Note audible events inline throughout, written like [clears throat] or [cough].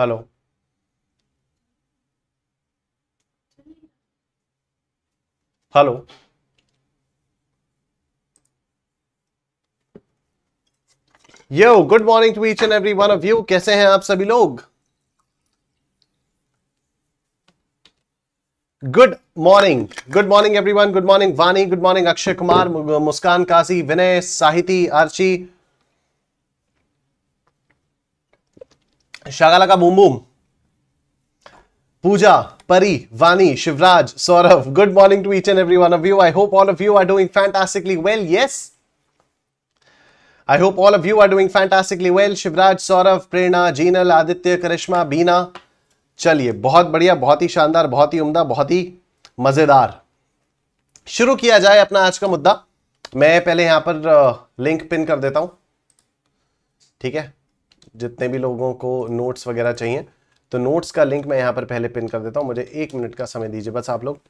Hello hello yo good morning to each and every one of you कैसे हैं आप सभी लोग good morning good morning everyone good morning Vani good morning Akshay Kumar Muskan Kazi Vinay Sahiti Archi शागाला का boom boom Puja Pari Vani Shivraj Saurabh good morning to each and every one of you I hope all of you are doing fantastically well yes I hope all of you are doing fantastically well Shivraj Saurabh Prerna Jinal Aditya Karishma Bina चलिए बहुत बढ़िया बहुत ही शानदार बहुत ही उम्दा बहुत ही मज़ेदार शुरू किया जाए अपना आज का मुद्दा मैं पहले यहां पर लिंक पिन कर देता हूं ठीक है जितने भी लोगों को नोट्स वगैरह चाहिए तो नोट्स का लिंक मैं यहां पर पहले पिन कर देता हूं मुझे एक मिनट का समय दीजिए बस आप लोग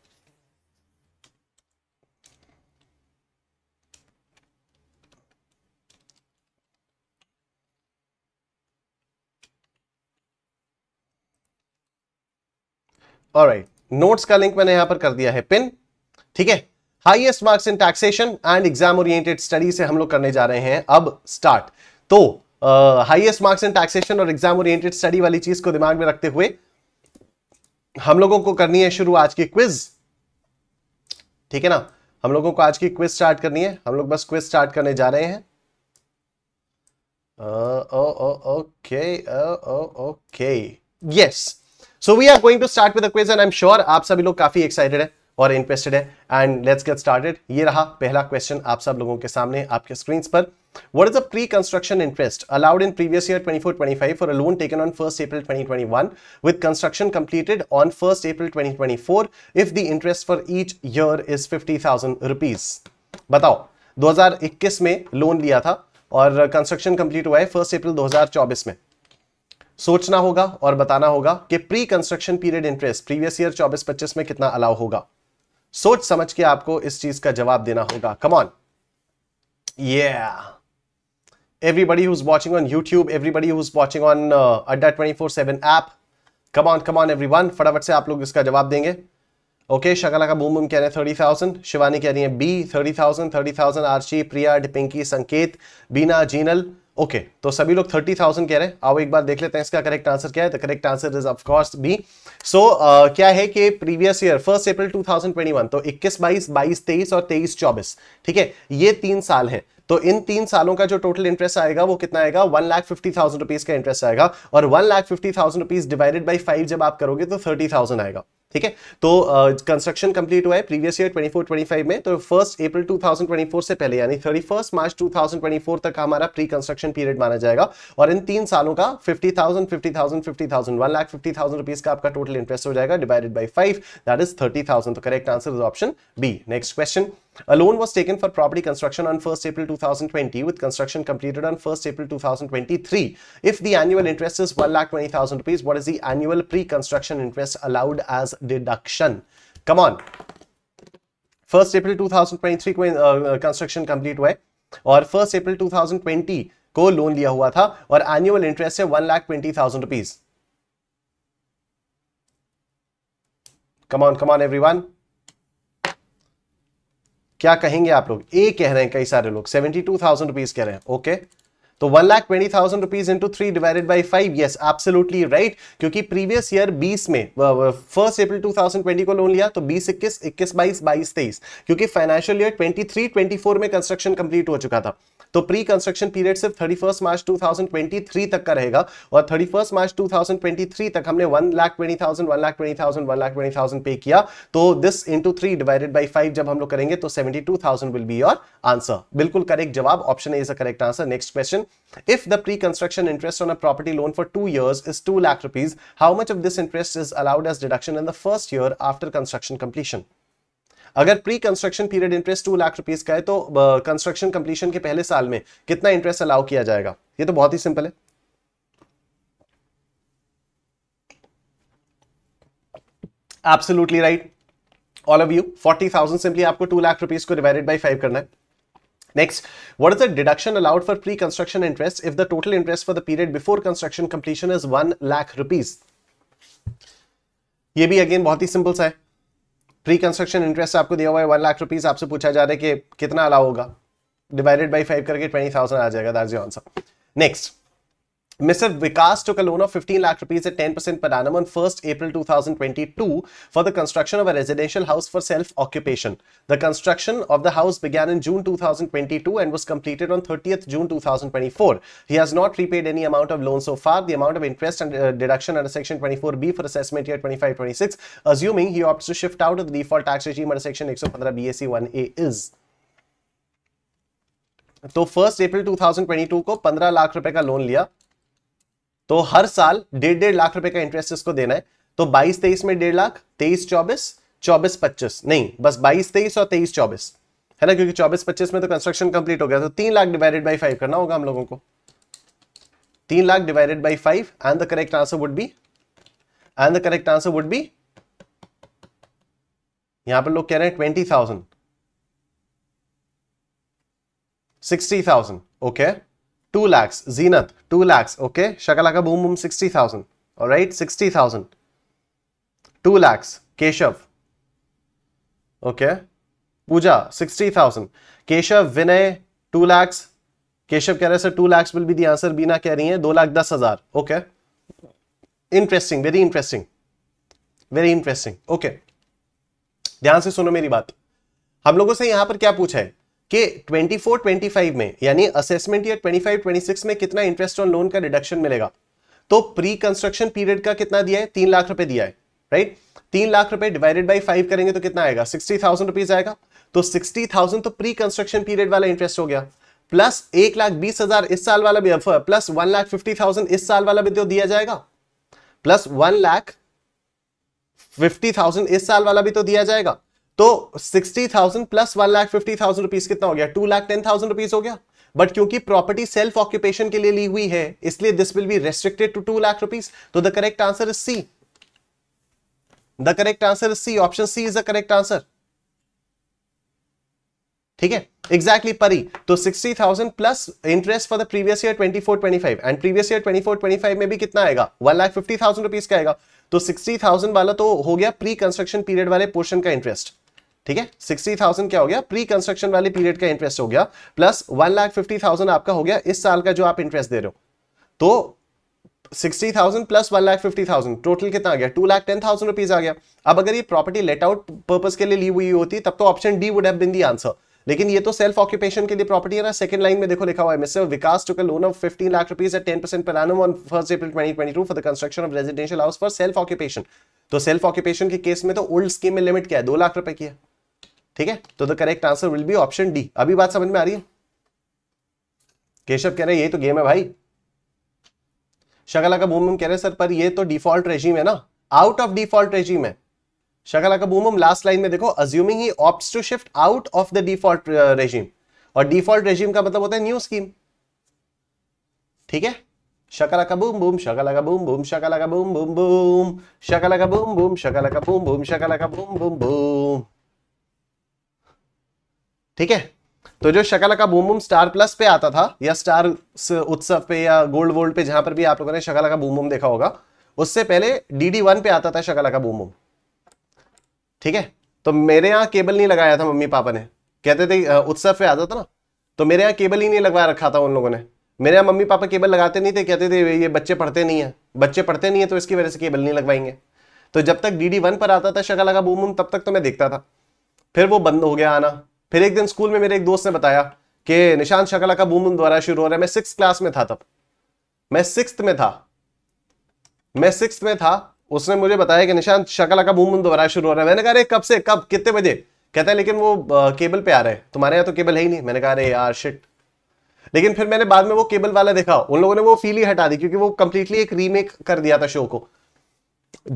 राइट नोट्स का लिंक मैंने यहां पर कर दिया है पिन ठीक है highest marks in taxation and exam oriented study से हम लोग करने जा रहे हैं अब स्टार्ट तो हाईएस्ट मार्क्स इन टैक्सेशन और एग्जाम ओरिएंटेड स्टडी वाली चीज को दिमाग में रखते हुए हम लोगों को करनी है शुरू आज की क्विज ठीक है ना हम लोगों को आज की क्विज स्टार्ट करनी है हम लोग बस क्विज स्टार्ट करने जा रहे हैं okay okay yes so we are going to start with quiz and I am sure आप सभी लोग काफी एक्साइटेड है और इंटरेस्टेड है एंड लेट्स गेट स्टार्टेड ये रहा पहला क्वेश्चन आप सब लोगों के सामने आपके स्क्रीन पर what is a pre construction interest allowed in previous year twenty four twenty five for a loan taken on first April twenty twenty one with construction completed on first April twenty twenty four if the interest for each year is fifty thousand rupees बताओ दो हजार इक्कीस में loan लिया था और construction complete हुआ है फर्स्ट अप्रिल दो हजार चौबीस में सोचना होगा और बताना होगा कि pre construction period interest previous year चौबीस पच्चीस में कितना अलाउ होगा सोच समझ के आपको इस चीज का जवाब देना होगा come on everybody who who's watching on YouTube everybody who's watching on uh, adda 24/7 app come on come everyone फटाफट से आप लोग इसका जवाब देंगे ओके okay, शकला का बूम बूम कह रहे हैं थर्टी थाउजेंड शिवानी कह रही है B thirty thousand thirty thousand Archi Priya डिपिंकी संकेत बीना जीनल ओके okay, तो सभी लोग थर्टी थाउजेंड कह रहे हैं आओ एक बार देख लेते हैं इसका करेक्ट आंसर क्या है the correct answer is of course B so so, uh, क्या है कि प्रीवियस ईयर फर्स्ट अप्रैल 2021 तो 21 22 22 23 और 23 24 ठीक है ये तीन साल है तो इन तीन सालों का जो टोटल इंटरेस्ट आएगा वो कितना आएगा one lakh fifty thousand rupees का इंटरेस्ट आएगा और one lakh fifty thousand rupees divided by five जब आप करोगे तो थर्टी थाउजेंड आएगा ठीक है तो कंस्ट्रक्शन uh, कंप्लीट हुआ है previous year twenty twenty five में तो फर्स्ट अप्रैल फोर से पहले यानी thirty first March two twenty four तक हमारा प्री कंस्ट्रक्शन पीरियड माना जाएगा और इन तीन सालों का fifty thousand fifty thousand one lakh fifty thousand rupees का आपका टोटल कैपिटल इंटरेस्ट हो जाएगा divided by five that is thirty thousand तो correct answer is option B next question A loan was taken for property construction on 1st April 2020 with construction completed on 1st April 2023. If the annual interest is lakh 1,20,000 rupees, what is the annual pre-construction interest allowed as deduction? Come on. 1st April 2023 को uh, construction complete है और 1st April 2020 को loan लिया हुआ था और annual interest है one lakh twenty rupees come on come on क्या कहेंगे आप लोग ए कह रहे हैं कई सारे लोग सेवेंटी टू थाउजेंड रुपीज कह रहे हैं ओके तो one lakh twenty thousand rupees into three divided by five yes absolutely right क्योंकि प्रीवियस ईयर बीस में first April two thousand twenty को लोन लिया तो बीस इक्कीस इक्कीस बाईस बाईस तेईस क्योंकि financial year twenty three twenty four में कंस्ट्रक्शन कंप्लीट हो चुका था तो प्री कंस्ट्रक्शन पीरियड सिर्फ थर्टी मार्च 2023 तक का रहेगा और थर्टी मार्च 2023 तक हमने one lakh twenty thousand one lakh twenty thousand one lakh twenty thousand pay किया तो this into three divided by five जब हम लोग करेंगे तो seventy two thousand will be your answer बिल्कुल करेक्ट जवाब option A is a correct answer next question if the pre construction interest on a property loan for two years is two lakh rupees how much of this interest is allowed as deduction in the first year after construction completion अगर pre construction period interest two lakh rupees का है तो construction uh, completion के पहले साल में कितना interest allow किया जाएगा ये तो बहुत ही सिंपल है absolutely right all of you forty thousand simply आपको टू लाख रुपीज को डिवाइडेड बाई फाइव करना है next what is the deduction allowed for pre construction interest if the total interest for the period before construction completion is one lakh rupees ये भी again बहुत ही simple सा है प्री कंस्ट्रक्शन इंटरेस्ट आपको दिया हुआ है वन लाख रुपीज आपसे पूछा जा रहा है कि कितना अलाउ होगा डिवाइडेड बाई फाइव करके ट्वेंटी थाउजेंड आ जाएगा that's your answer next Mr. Vikas took a loan of 15 lakh rupees at 10% per annum on 1st April 2022 for the construction of a residential house for self-occupation. The construction of the house began in June 2022 and was completed on 30th June 2024. He has not repaid any amount of loan so far. The amount of interest and uh, deduction under Section 24B for assessment year 25-26, assuming he opts to shift out of the default tax regime under Section 115 BAC 1A is. तो first April 2022 को 15 लाख रुपए का loan लिया तो हर साल डेढ़ डेढ़ लाख रुपए का इंटरेस्ट इसको देना है तो बाईस तेईस में डेढ़ लाख तेईस चौबीस चौबीस पच्चीस नहीं बस बाईस तेईस और तेईस चौबीस है ना क्योंकि चौबीस पच्चीस में तो कंस्ट्रक्शन कंप्लीट हो गया तो तीन लाख डिवाइडेड बाई फाइव करना होगा हम लोगों को तीन lakh divided by five and the correct answer would be and the correct answer would be यहां पर लोग कह रहे हैं twenty thousand sixty thousand okay 2 lakhs zenith 2 lakhs okay shakalaka boom boom 60000 all right 60000 2 lakhs keshav okay puja 60000 keshav vinay 2 lakhs Keshav कह रहे sir two lakhs will be the answer Beena कह रही है दो लाख दस हजार okay interesting very interesting very interesting okay ध्यान से सुनो मेरी बात हम लोगों से यहां पर क्या पूछा है कि 24 25 में यानी असेसमेंट या 25 26 में कितना इंटरेस्ट ऑन लोन का डिडक्शन मिलेगा तो प्री कंस्ट्रक्शन पीरियड का कितना दिया है तीन लाख रुपए दिया है राइट तीन लाख रुपए डिवाइडेड बाई फाइव करेंगे तो कितना आएगा सिक्सटी थाउजेंड रुपीज आएगा तो सिक्सटी थाउजेंड तो प्री कंस्ट्रक्शन पीरियड वाला इंटरेस्ट हो गया प्लस एक लाख बीस हजार इस साल वाला भी plus one lakh fifty thousand इस साल वाला भी तो दिया जाएगा plus one lakh fifty thousand इस साल वाला भी तो दिया जाएगा तो sixty thousand plus one lakh fifty thousand rupees कितना हो गया two lakh ten thousand rupees हो गया बट क्योंकि प्रॉपर्टी सेल्फ ऑक्यूपेशन के लिए ली हुई है इसलिए this will be restricted to two lakh rupees तो the correct answer is C the correct answer is C option C is the correct answer ठीक है एग्जैक्टली परी तो 60,000 plus interest for the previous year 24 25 and previous year 24 25 में भी कितना आएगा one lakh fifty thousand rupees का आएगा तो 60,000 वाला तो हो गया प्री कंस्ट्रक्शन पीरियड वाले पोर्शन का इंटरेस्ट ठीक है सिक्सटी थाउजेंड क्या हो गया प्री कंस्ट्रक्शन वाले पीरियड का इंटरेस्ट हो गया plus one lakh fifty thousand आपका हो गया इस साल का जो आप इंटरेस्ट दे रहे हो तो sixty thousand plus one lakh fifty thousand total कितना आ गया two lakh ten thousand rupees आ गया अब अगर ये प्रॉपर्टी लेट आउट पर्पज के लिए ली हुई होती तब तो option D would have been the answer लेकिन ये तो सेल्फ ऑक्यूपेशन के लिए प्रॉपर्टी है ना सेकंड लाइन में देखो लिखा हुआ है mister Vikas took a loan of 15 lakh rupees at 10 percent per annum on first April 2022 for the construction of residential house for self occupation तो सेल्फ ऑक्यूपेशन के केस में तो ओल्ड स्कीम में लिमिट क्या है दो लाख रुपए की है ठीक है तो the correct answer will be option D अभी बात समझ में आ रही है केशव कह रहे हैं यही तो गेम है भाई शकला का बूम कह रहे सर पर ये तो डिफॉल्ट रेजीम है ना आउट ऑफ डिफॉल्ट रेजीम है शकला का बूम लास्ट लाइन में देखो assuming he opt to shift out of the default regime और डिफॉल्ट रेजीम का मतलब होता है न्यू स्कीम ठीक है शकला का बूम बूम शकला का बूम बूम शकला का बूम बूम बूम शकला का बूम बूम शकला का बूम बूम शकला का बूम बूम बूम ठीक है तो जो शकल का बूम बूम स्टार प्लस पे आता था या स्टार उत्सव पे या गोल्ड वोल्ड पे जहां पर भी आप लोगों ने शकल का बूम बूम देखा होगा उससे पहले डी डी वन पे आता था शकल का बूम बूम ठीक है तो मेरे यहाँ केबल नहीं लगाया था मम्मी पापा ने कहते थे उत्सव पे आता था ना तो मेरे यहाँ केबल ही नहीं लगवा रखा था उन लोगों ने मेरे यहाँ मम्मी पापा केबल लगाते नहीं थे कहते थे ये बच्चे पढ़ते नहीं है बच्चे पढ़ते नहीं है तो इसकी वजह से केबल नहीं लगवाएंगे तो जब तक डी डी वन पर आता था शकल का बूम बूम तब तक तो मैं देखता था फिर वो बंद हो गया आना फिर एक दिन स्कूल में मेरे एक दोस्त ने बताया कि निशांत शकला का बूम बूम द्वारा शुरू हो रहा है मैं सिक्स क्लास में था तब मैं सिक्स में था मैं सिक्स में था उसने मुझे बताया कि निशांत शकला का बूम बूम द्वारा शुरू हो रहा है मैंने कहा अरे कब से कब कितने बजे कहता है लेकिन वो आ, केबल पे आ रहे हैं तुम्हारे यहाँ तो केबल है ही नहीं मैंने कहा अरे यार शिट लेकिन फिर मैंने बाद में वो केबल वाला देखा उन लोगों ने वो फील ही हटा दी क्योंकि वो कंप्लीटली एक रीमेक कर दिया था शो को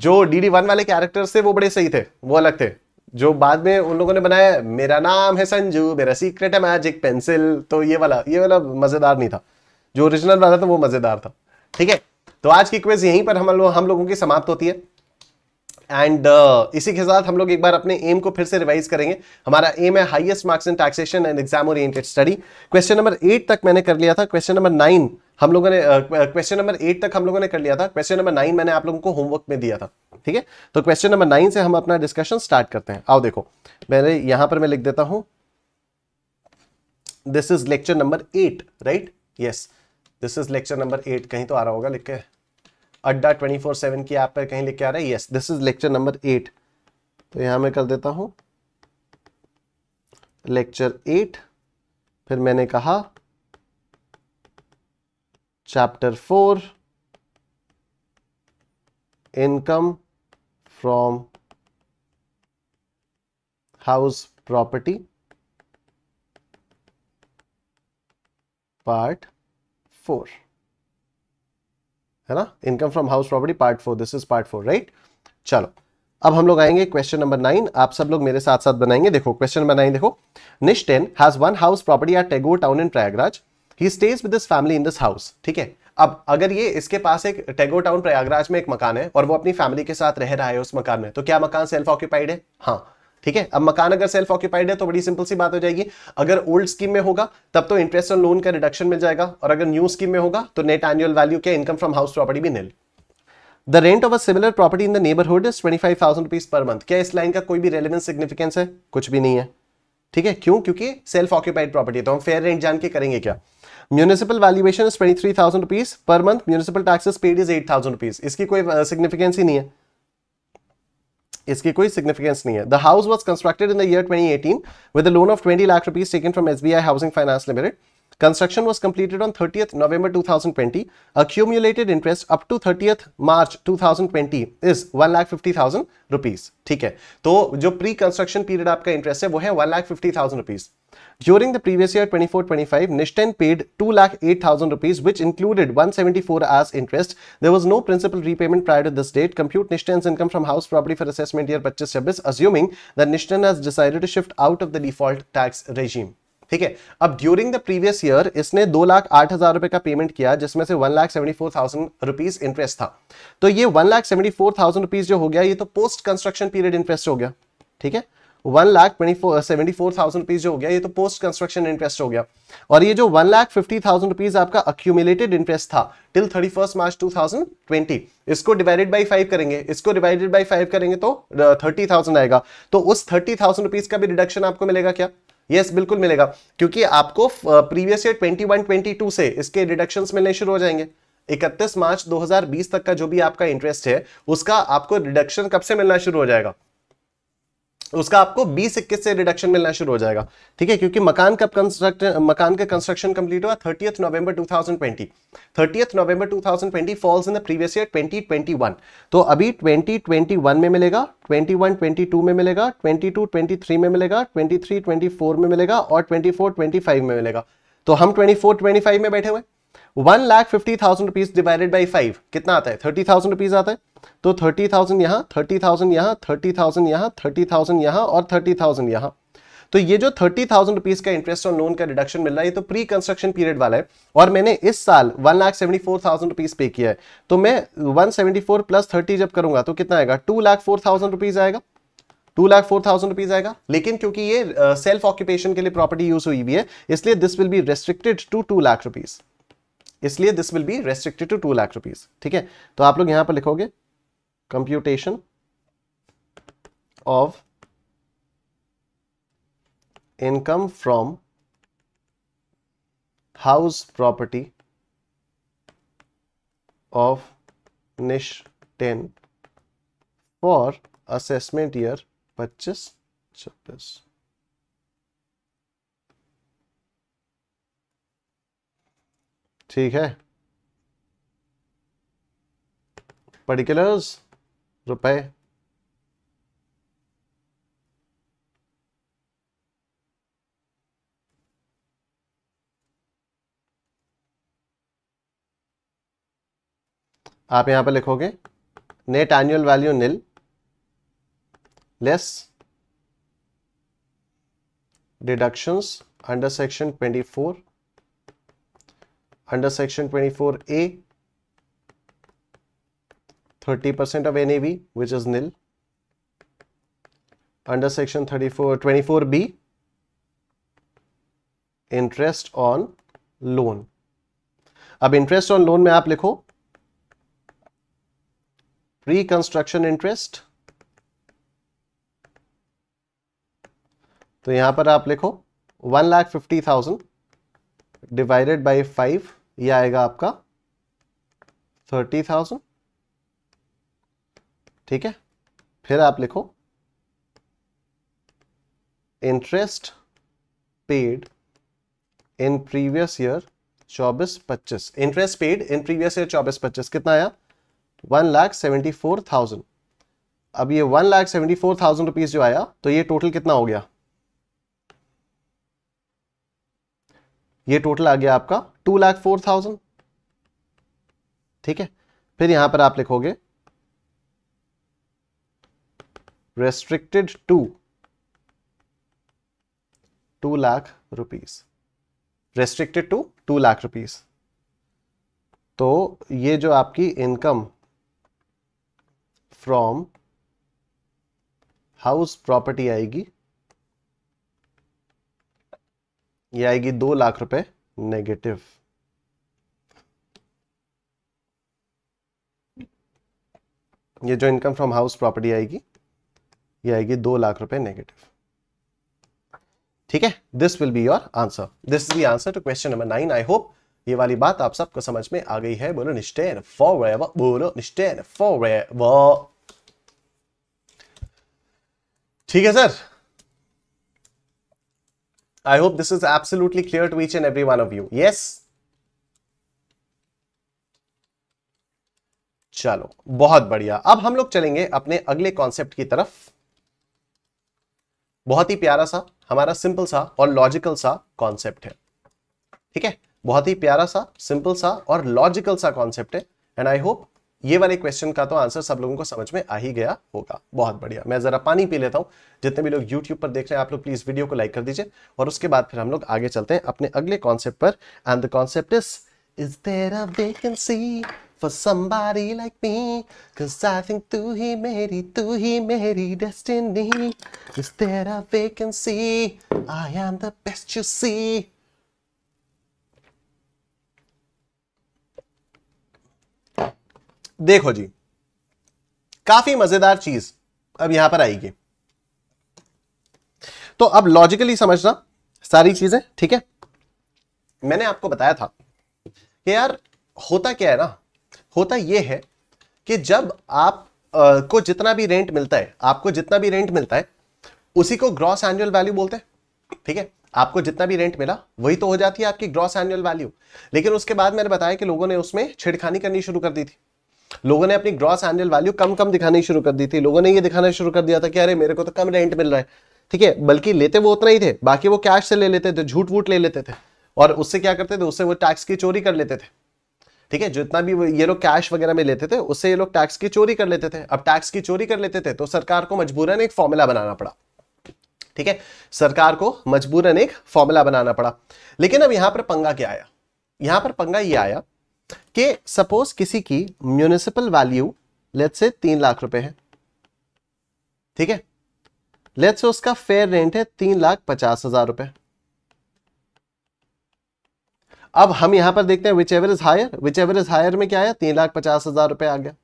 जो डी डी वन वाले कैरेक्टर थे वो बड़े सही थे वो अलग थे जो बाद में उन लोगों ने बनाया मेरा नाम है संजू मेरा सीक्रेट है मैजिक पेंसिल तो ये वाला ये वाला मज़ेदार नहीं था जो ओरिजिनल वाला था वो मज़ेदार था ठीक है तो आज की क्वेज यहीं पर हम लोग हम लोगों की समाप्त होती है एंड uh, इसी के साथ हम लोग एक बार अपने एम को फिर से रिवाइज करेंगे हमारा एम है highest marks in taxation and exam oriented study question number eight तक मैंने कर लिया था क्वेश्चन नंबर नाइन हम लोगों ने क्वेश्चन नंबर एट तक हम लोगों ने कर लिया था क्वेश्चन नंबर नाइन मैंने आप लोगों को होमवर्क में दिया था ठीक है तो क्वेश्चन नंबर नाइन से हम अपना डिस्कशन स्टार्ट करते हैं आओ देखो मैंने यहां पर मैं लिख देता हूं this is lecture number eight right yes this is lecture number eight कहीं तो आ रहा होगा लिख के अड्डा ट्वेंटी फोर सेवन की ऐप पर कहीं लिख के आ रहा है yes this is lecture number eight तो यहां मैं कर देता हूं लेक्चर एट फिर मैंने कहा chapter 4 income from house property part 4 है ना income from house property part 4 this is part 4 right चलो अब हम लोग आएंगे क्वेश्चन नंबर नाइन आप सब लोग मेरे साथ साथ बनाएंगे देखो क्वेश्चन नंबर नाइन देखो Nishtan has one house property at Tagore town in Prayagraj he stays with this family in this house ठीक है अब अगर ये इसके पास एक टेगो टाउन प्रयागराज में एक मकान है और वो अपनी फैमिली के साथ रह रहा है उस मकान में तो क्या मकान सेल्फ ऑक्यूपाइड है हाँ ठीक है अब मकान अगर सेल्फ ऑक्यूपाइड है तो बड़ी सिंपल सी बात हो जाएगी अगर ओल्ड स्कीम में होगा तब तो इंटरेस्ट ऑन लोन का रिडक्शन मिल जाएगा और अगर न्यू स्कीम में होगा तो नेट एनुअल वैल्यू क्या इनकम फ्रॉम हाउस प्रॉपर्टी भी nil the rent of a similar property in the neighbourhood is twenty five thousand rupees per month क्या इस लाइन का कोई भी रेलिवेंस सिग्निफिकेंस है कुछ भी नहीं है ठीक है क्यों क्योंकि सेल्फ ऑक्यूपाइड प्रॉपर्टी तो हम फेयर रेंट जान के करेंगे क्या municipal valuation is twenty three thousand rupees per month municipal taxes paid is eight thousand rupees इसकी कोई सिग्निफिकेंस uh, ही नहीं है इसकी कोई सिग्निफिकेंस नहीं है the house was constructed in the year twenty eighteen with loan of twenty lakh rupees taken from S B I housing finance limited Construction was completed on 30th November 2020. Accumulated interest up to 30th March 2020 is 1 lakh 50,000 rupees. ठीक है तो जो pre-construction period आपका interest है वो है 1 lakh 50,000 During the previous year 24-25, Nishten paid 2,8,000 rupees which included 174 hours interest. There was no principal repayment prior to this date. Compute Nishten's income from house property for assessment year 25-26 assuming that Nishten has decided to shift out of the default tax regime. ठीक है अब during the previous year इसने दो लाख आठ हजार रुपए का payment किया जिसमें से one lakh seventy four thousand rupees interest था तो ये one lakh seventy four thousand rupees जो हो गया ये तो पोस्ट कंस्ट्रक्शन पीरियड इंटरेस्ट हो गया ठीक है one lakh twenty four seventy four thousand rupees हो गया ये तो पोस्ट कंस्ट्रक्शन इंटरेस्ट हो गया और ये जो one lakh fifty thousand rupees आपका अक्यूमुलेटेड इंटरेस्ट था till thirty first March two thousand twenty इसको डिवाइडेड बाई फाइव करेंगे इसको डिवाइडेड बाई फाइव करेंगे तो थर्टी uh, थाउजेंड आएगा तो उस थर्टी थाउजेंड रुपीज का भी रिडक्शन आपको मिलेगा क्या यस बिल्कुल मिलेगा क्योंकि आपको प्रीवियस ईयर 21 22 से इसके डिडक्शन मिलने शुरू हो जाएंगे 31 मार्च 2020 तक का जो भी आपका इंटरेस्ट है उसका आपको डिडक्शन कब से मिलना शुरू हो जाएगा उसका आपको बीस इक्कीस से रिडक्शन मिलना शुरू हो जाएगा ठीक है क्योंकि मकान का कंस्ट्रक्ट मकान का कंस्ट्रक्शन कंप्लीट हुआ thirtieth November 2020 thirtieth November 2020 falls in the previous year 2021 तो अभी 2021 में मिलेगा 21 22 में मिलेगा 22 23 में मिलेगा 23 24 में मिलेगा और 24 25 में मिलेगा तो हम 24 25 में बैठे हुए one lakh fifty thousand rupees divided by five कितना आता है थर्टी थाउजेंड रुपीज आता है तो थर्टी थाउजेंड यहां थर्टी थाउजेंड यहां थर्टी थाउजेंड यहां थर्टी थाउजेंड यहां और थर्टी थाउजेंड यहां तो ये जो थर्टी थाउजेंड रुपीज का इंटरेस्ट और लोन का डिडक्शन मिल रहा है ये तो प्री कंस्ट्रक्शन पीरियड वाला है और मैंने इस साल one lakh seventy four thousand rupees pay किया है तो मैं one seventy four plus thirty जब करूंगा तो कितना आएगा two lakh four thousand rupees आएगा two lakh four thousand rupees आएगा लेकिन क्योंकि ये सेल्फ ऑक्यूपेशन के लिए प्रॉपर्टी यूज हुई हुई है इसलिए this will be restricted to two lakh rupees इसलिए this will be restricted to two lakh rupees ठीक है तो आप लोग यहां पर लिखोगे computation of income from house property of Nishtan for assessment year पच्चीस छब्बीस ठीक है पर्टिकुलर्स रुपए आप यहां पर लिखोगे net annual value nil less deductions under section four under under section 24a 30% of nav which is nil under section 34 B interest on loan अब इंटरेस्ट ऑन लोन में आप लिखो प्री कंस्ट्रक्शन इंटरेस्ट तो यहां पर आप लिखो one lakh fifty thousand divided by five ये आएगा आपका थर्टी थाउजेंड ठीक है फिर आप लिखो interest paid in previous year चौबीस पच्चीस interest paid in previous year चौबीस पच्चीस कितना आया one lakh seventy four thousand अब ये one lakh seventy four thousand rupees जो आया तो ये टोटल कितना हो गया ये टोटल आ गया आपका टू लाख फोर थाउजेंड ठीक है फिर यहां पर आप लिखोगे restricted to two lakh rupees restricted to two lakh rupees तो ये जो आपकी इनकम फ्रॉम हाउस प्रॉपर्टी आएगी ये आएगी दो लाख रुपए नेगेटिव ये जो इनकम फ्रॉम हाउस प्रॉपर्टी आएगी ये आएगी दो लाख रुपए नेगेटिव ठीक है this will be your answer this is answer to question number nine I hope ये वाली बात आप सबको समझ में आ गई है बोलो निश्चय फॉर बोलो निश्चय फॉर ठीक है sir I hope this is absolutely clear to each and every one of you. Yes? चलो बहुत बढ़िया अब हम लोग चलेंगे अपने अगले कॉन्सेप्ट की तरफ बहुत ही प्यारा सा हमारा सिंपल सा और लॉजिकल सा कॉन्सेप्ट है ठीक है बहुत ही प्यारा सा सिंपल सा और लॉजिकल सा कॉन्सेप्ट है एंड आई होप ये वाले क्वेश्चन का तो आंसर सब लोगों को समझ में आ ही गया होगा बहुत बढ़िया मैं जरा पानी पी लेता हूं जितने भी लोग यूट्यूब पर देख रहे हैं आप लोग प्लीज वीडियो को लाइक कर दीजिए और उसके बाद फिर हम लोग आगे चलते हैं अपने अगले कॉन्सेप्ट पर and the concept is is there a vacancy for somebody like me cuz i think tu hi meri tu hi meri destiny is there a vacancy i am the best you see देखो जी काफी मजेदार चीज अब यहां पर आएगी तो अब लॉजिकली समझना सारी चीजें ठीक है मैंने आपको बताया था कि यार होता क्या है ना होता यह है कि जब आप आ, को जितना भी रेंट मिलता है आपको जितना भी रेंट मिलता है उसी को ग्रॉस एनुअल वैल्यू बोलते हैं ठीक है आपको जितना भी रेंट मिला वही तो हो जाती है आपकी ग्रॉस एनुअल वैल्यू लेकिन उसके बाद मैंने बताया कि लोगों ने उसमें छिड़खानी करनी शुरू कर दी थी लोगों ने अपनी ग्रॉस एनुअल वैल्यू कम कम दिखानी शुरू कर दी थी लोगों ने ये दिखाना शुरू कर दिया था कि अरे मेरे को तो कम रेंट मिल रहा है ठीक है बल्कि लेते वो उतना ही थे बाकी वो कैश से ले लेते थे झूठ वूट ले लेते थे और उससे क्या करते थे उससे वो टैक्स की चोरी कर लेते थे ठीक है जितना भी ये लोग कैश वगैरह में लेते थे उससे ये लोग टैक्स की चोरी कर लेते थे अब टैक्स की चोरी कर लेते थे तो सरकार को मजबूरन एक फॉर्मूला बनाना पड़ा ठीक है सरकार को मजबूरन एक फॉर्मूला बनाना पड़ा लेकिन अब यहां पर पंगा क्या आया यहां पर पंगा ये आया कि सपोज किसी की म्यूनिसिपल वैल्यू लेट से तीन लाख रुपए है ठीक है लेट से उसका फेयर रेंट है तीन लाख पचास हजार रुपए अब हम यहां पर देखते हैं whichever is higher whichever is higher में क्या आया तीन लाख पचास हजार रुपए आ गया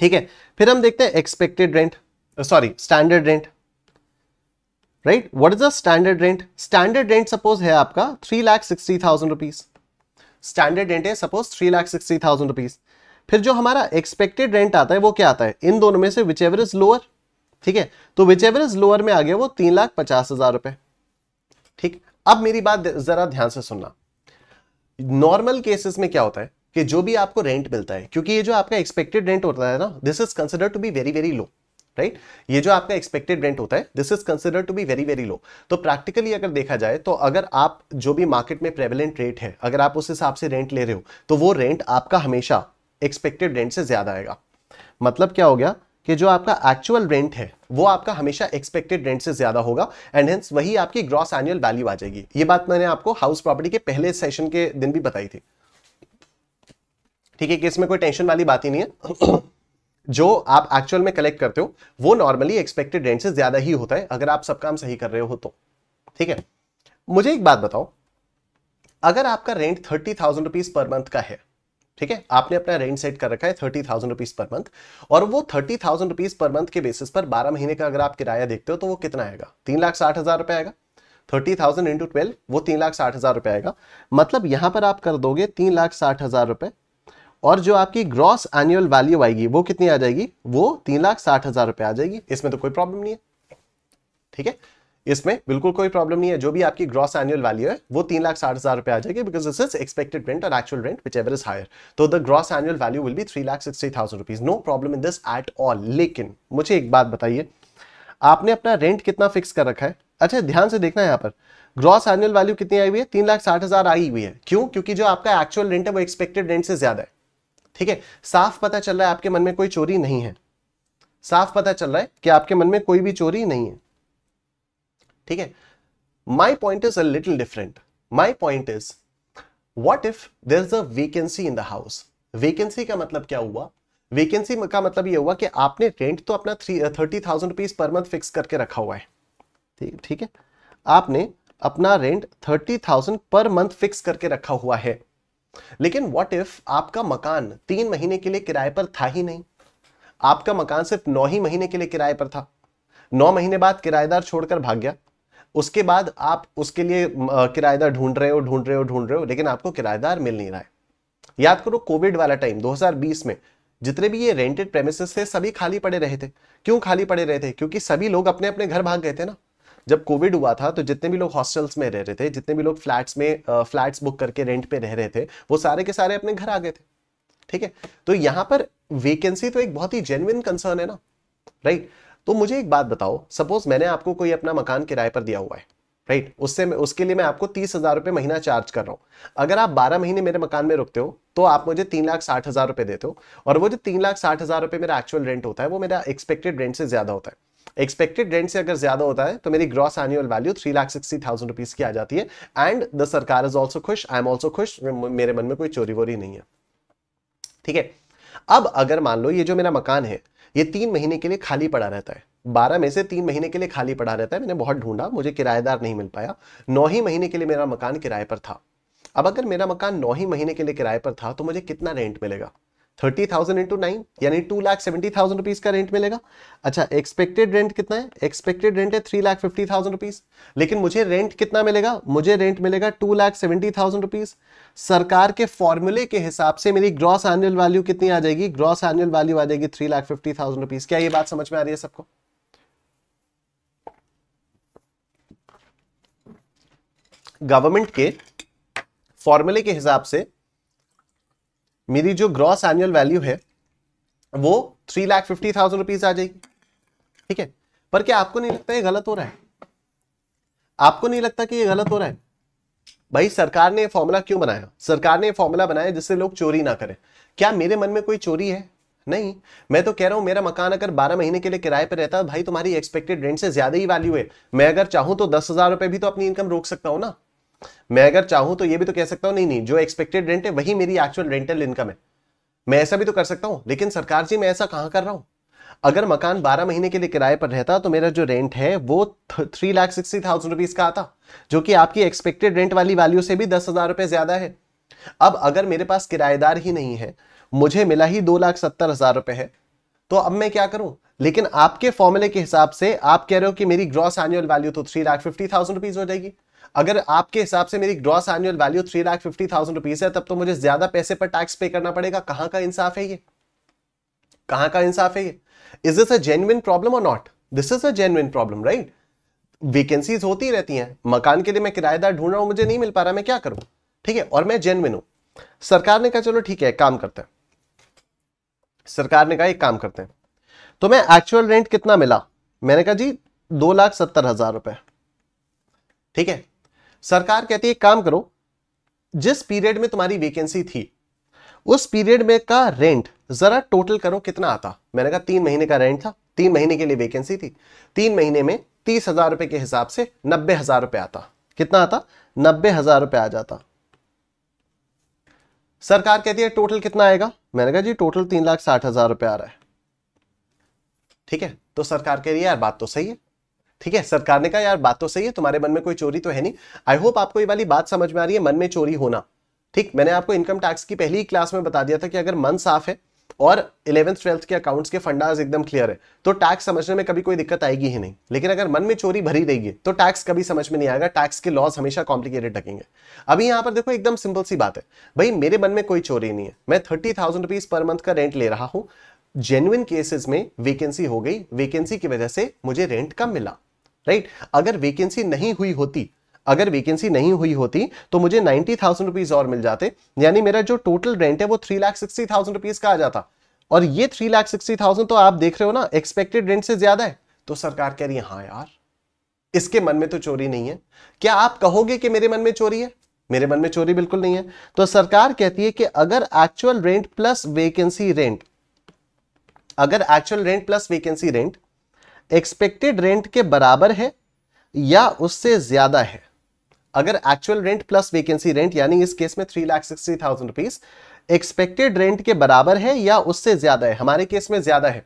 ठीक है फिर हम देखते हैं expected rent sorry standard rent right what is the standard rent standard rent suppose है आपका three lakh sixty thousand rupees standard rent है suppose three lakh sixty thousand rupees फिर जो हमारा एक्सपेक्टेड रेंट आता है वो क्या आता है इन दोनों में से विच एवर इज लोअर ठीक है तो विच एवर इज लोअर में आ गया वो तीन लाख पचास हज़ार रुपए ठीक अब मेरी बात ज़रा ध्यान से सुनना नॉर्मल केसेस में क्या होता है कि जो भी आपको रेंट मिलता है क्योंकि ये जो आपका एक्सपेक्टेड रेंट होता है ना this is consider to be very very low right right? ये जो आपका एक्सपेक्टेड रेंट होता है this is consider to be very very low तो प्रैक्टिकली अगर देखा जाए तो अगर आप जो भी मार्केट में प्रेवलेंट रेट है अगर आप उस हिसाब से रेंट ले रहे हो तो वो रेंट आपका हमेशा एक्सपेक्टेड रेंट से ज्यादा आएगा मतलब क्या हो गया कि जो आपका एक्चुअल रेंट है वो आपका हमेशा एक्सपेक्टेड रेंट से ज्यादा होगा एंड हेंस वही आपकी ग्रॉस एनुअल वैल्यू आ जाएगी ये बात मैंने आपको हाउस प्रॉपर्टी के पहले सेशन के दिन भी बताई थी ठीक है कि इसमें कोई टेंशन वाली बात ही नहीं है जो आप एक्चुअल में कलेक्ट करते हो वो नॉर्मली एक्सपेक्टेड रेंट से ज्यादा ही होता है अगर आप सब काम सही कर रहे हो तो ठीक है मुझे एक बात बताओ अगर आपका rent thirty thousand rupees per month का है ठीक है आपने अपना रेंट सेट कर रखा है thirty thousand rupees per month और वो thirty thousand rupees per month के बेसिस पर बारह महीने का अगर आप किराया देखते हो तो वो कितना आएगा तीन लाख साठ हजार रुपए आएगा थर्टी थाउजेंड इंटू ट्वेल्व वो तीन लाख साठ हजार रुपए आएगा मतलब यहां पर आप कर दोगे तीन लाख साठ हजार रुपए और जो आपकी ग्रॉस एनुअल वैल्यू आएगी वो कितनी आ जाएगी वो तीन लाख साठ हजार रुपए आ जाएगी इसमें तो कोई प्रॉब्लम नहीं है ठीक है इसमें बिल्कुल कोई प्रॉब्लम नहीं है जो भी आपकी ग्रॉस एनुअल वैल्यू है वो तीन लाख साठ हजार रुपए आ जाएगी because this is expected rent और actual rent whichever is higher तो the gross annual value will be three lakh sixty thousand rupees no problem in this at all लेकिन मुझे एक बात बताइए आपने अपना रेंट कितना फिक्स कर रखा है अच्छा ध्यान से देखना है यहाँ पर ग्रॉस एनुअल वैल्यू कितनी आई हुई है तीन लाख साठ हजार आई हुई है क्यों क्योंकि जो आपका एक्चुअल रेंट है वो एक्सपेक्टेड रेंट से ज्यादा है ठीक है साफ पता चल रहा है आपके मन में कोई चोरी नहीं है साफ पता चल रहा है कि आपके मन में कोई भी चोरी नहीं है ठीक है point is a little different my point is what if there is a vacancy in the house vacancy का मतलब क्या हुआ वेकेंसी का मतलब ये हुआ कि आपने रेंट तो अपना three thirty thousand rupees per month fix करके रखा हुआ है ठीक ठीक है आपने अपना rent thirty thousand per month fix करके रखा हुआ है लेकिन व्हाट इफ आपका मकान तीन महीने के लिए किराए पर था ही नहीं आपका मकान सिर्फ नौ ही महीने के लिए किराए पर था नौ महीने बाद किराएदार छोड़कर भाग गया उसके बाद आप उसके लिए किराएदार ढूंढ रहे हो ढूंढ रहे हो ढूंढ रहे हो लेकिन आपको किराएदार मिल नहीं रहा है याद करो कोविड वाला टाइम 2020 में जितने भी ये रेंटेड प्रेमिसेस थे सभी खाली पड़े रहे थे क्यों खाली पड़े रहे थे क्योंकि सभी लोग अपने अपने घर भाग गए थे ना जब कोविड हुआ था तो जितने भी लोग हॉस्टल्स में रह रहे थे जितने भी लोग फ्लैट्स में फ्लैट्स बुक करके रेंट पे रह रहे थे वो सारे के सारे अपने घर आ गए थे ठीक है तो यहाँ पर वेकेंसी तो एक बहुत ही जेन्युन कंसर्न है ना राइट तो मुझे एक बात बताओ सपोज मैंने आपको कोई अपना मकान किराए पर दिया हुआ है राइट उससे मैं उसके लिए मैं आपको तीस हजार रुपए महीना चार्ज कर रहा हूं अगर आप बारह महीने मेरे मकान में रुकते हो तो आप मुझे तीन लाख साठ हजार रुपए देते हो और वो जो तीन लाख साठ हजार रुपये मेरा एक्चुअल रेंट होता है वो मेरा एक्सपेक्टेड रेंट से ज्यादा होता है एक्सपेक्टेड रेंट से अगर ज्यादा होता है तो मेरी gross annual value three lakh sixty thousand rupees की आ जाती है एंड द सरकार इज ऑल्सो खुश आई एम ऑल्सो खुश मेरे मन में कोई चोरी वोरी नहीं है ठीक है अब अगर मान लो ये जो मेरा मकान है ये तीन महीने के लिए खाली पड़ा रहता है बारह में से तीन महीने के लिए खाली पड़ा रहता है मैंने बहुत ढूंढा मुझे किराएदार नहीं मिल पाया नौ ही महीने के लिए मेरा मकान किराए पर था अब अगर मेरा मकान नौ ही महीने के लिए किराए पर था तो मुझे कितना रेंट मिलेगा थर्टी थाउजेंड इंटू नाइन यानी two lakh seventy thousand rupees का रेंट मिलेगा अच्छा एक्सपेक्टेड रेंट कितना है एक्सपेक्टेड रेंट है three lakh fifty thousand rupees लेकिन मुझे रेंट कितना मिलेगा मुझे रेंट मिलेगा two lakh seventy thousand rupees सरकार के फॉर्मूले के हिसाब से मेरी ग्रॉस एनुअल वैल्यू कितनी आ जाएगी ग्रॉस एनुअल वैल्यू आ जाएगी three lakh fifty thousand rupees क्या ये बात समझ में आ रही है सबको गवर्नमेंट के फॉर्मूले के हिसाब से मेरी जो ग्रॉस एनुअल वैल्यू है वो three lakh fifty thousand rupees आ जाएगी ठीक है पर क्या आपको नहीं लगता ये गलत हो रहा है आपको नहीं लगता कि ये गलत हो रहा है भाई सरकार ने फॉर्मूला क्यों बनाया सरकार ने फॉर्मूला बनाया जिससे लोग चोरी ना करें क्या मेरे मन में कोई चोरी है नहीं मैं तो कह रहा हूं मेरा मकान अगर 12 महीने के लिए किराए पर रहता भाई तुम्हारी एक्सपेक्टेड रेंट से ज्यादा ही वैल्यू है मैं अगर चाहूं तो दस हजार रुपए भी तो अपनी इनकम रोक सकता हूं ना मैं अगर चाहूं तो ये भी तो कह सकता हूं नहीं नहीं जो एक्सपेक्टेड रेंट है वही मेरी एक्चुअल रेंटल इनकम है मैं ऐसा भी तो कर सकता हूं लेकिन सरकार जी मैं ऐसा कहां कर रहा हूं अगर मकान 12 महीने के लिए किराए पर रहता तो मेरा जो रेंट है वो three lakh sixty thousand rupees का आता जो कि आपकी एक्सपेक्टेड रेंट वाली वैल्यू से भी दस हजार रुपए ज्यादा है अब अगर मेरे पास किराएदार ही नहीं है मुझे मिला ही दो लाख सत्तर हजार रुपए है तो अब मैं क्या करूं लेकिन आपके फॉर्मूले के हिसाब से आप कह रहे हो कि मेरी ग्रॉस एनुअल वैल्यू तो three lakh fifty thousand rupees हो जाएगी अगर आपके हिसाब से मेरी gross annual value three lakh fifty thousand rupees है तब तो मुझे ज्यादा पैसे पर टैक्स पे करना पड़ेगा कहां का इंसाफ है ये कहां का इंसाफ है ये is this a genuine problem और not this is a genuine problem right vacancies होती रहती हैं मकान के लिए मैं किराएदार ढूंढ रहा हूं मुझे नहीं मिल पा रहा मैं क्या करूं ठीक है और मैं जेन्युन हूं सरकार ने कहा चलो ठीक है काम करते हैं सरकार ने कहा एक काम करते हैं तो मैं एक्चुअल रेंट कितना मिला मैंने कहा जी दो लाख सत्तर हजार रुपए ठीक है सरकार कहती है काम करो जिस पीरियड में तुम्हारी वेकेंसी थी उस पीरियड में का रेंट जरा टोटल करो कितना आता मैंने कहा तीन महीने का रेंट था तीन महीने के लिए वेकेंसी थी तीन महीने में तीस हजार रुपए के हिसाब से नब्बे हजार रुपए आता कितना आता नब्बे हजार रुपए आ जाता सरकार कहती है टोटल कितना आएगा मैंने कहा जी टोटल तीन लाख साठ हजार रुपए आ रहा है ठीक है तो सरकार कह रही है यार बात तो सही है ठीक है सरकार ने कहा यार बात तो सही है तुम्हारे मन में कोई चोरी तो है नहीं आई होप आपको ये वाली बात समझ में आ रही है मन में चोरी होना ठीक मैंने आपको इनकम टैक्स की पहली क्लास में बता दिया था कि अगर मन साफ है और इलेवेंथ ट्वेल्थ के अकाउंट्स के फंडाज एकदम क्लियर है तो टैक्स समझने में कभी कोई दिक्कत आएगी ही नहीं लेकिन अगर मन में चोरी भरी रहेगी तो टैक्स कभी समझ में नहीं आएगा टैक्स के लॉज हमेशा कॉम्प्लिकेटेड रखेंगे अभी यहां पर देखो एकदम सिंपल सी बात है भाई मेरे मन में कोई चोरी नहीं है मैं thirty thousand rupees per month का रेंट ले रहा हूं जेन्युन केसेस में वेकेंसी हो गई वेकेंसी की वजह से मुझे रेंट कम मिला राइट अगर वैकेंसी नहीं हुई होती अगर वैकेंसी नहीं हुई होती तो मुझे नाइनटी थाउजेंड रुपीज और मिल जाते यानी मेरा जो टोटल रेंट है वो three lakh sixty thousand rupees का आ जाता और ये थ्री लाख सिक्सटी थाउजेंड तो आप देख रहे हो ना एक्सपेक्टेड रेंट से ज्यादा है तो सरकार कह रही है हाँ यार इसके मन में तो चोरी नहीं है क्या आप कहोगे कि मेरे मन में चोरी है मेरे मन में चोरी बिल्कुल नहीं है तो सरकार कहती है कि अगर actual rent plus vacancy rent अगर actual rent plus vacancy rent expected rent के बराबर है या उससे ज्यादा है अगर actual rent plus vacancy rent यानी इस केस में three lakh sixty thousand rupees expected rent के बराबर है या उससे ज्यादा है हमारे केस में ज्यादा है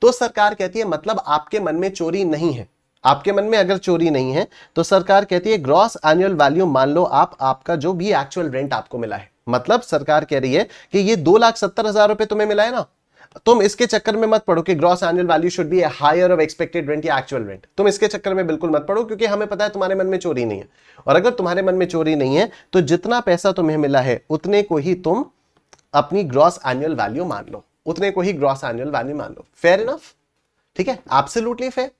तो सरकार कहती है मतलब आपके मन में चोरी नहीं है आपके मन में अगर चोरी नहीं है तो सरकार कहती है ग्रॉस एनुअल वैल्यू मान लो आप आपका जो भी एक्चुअल रेंट आपको मिला है मतलब सरकार कह रही है कि ये दो लाख सत्तर हजार रुपए तुम्हें मिला है ना तुम इसके चक्कर में मत पढ़ो कि gross annual value should be higher of expected rent या एक्चुअल रेंट तुम इसके चक्कर में बिल्कुल मत पढ़ो क्योंकि हमें पता है तुम्हारे मन में चोरी नहीं है और अगर तुम्हारे मन में चोरी नहीं है तो जितना पैसा तुम्हें मिला है उतने को ही तुम अपनी ग्रॉस एनुअल वैल्यू मान लो उतने को ही ग्रॉस एनुअल वैल्यू मान लो फेयर इनफ ठीक है एब्सोल्युटली फेयर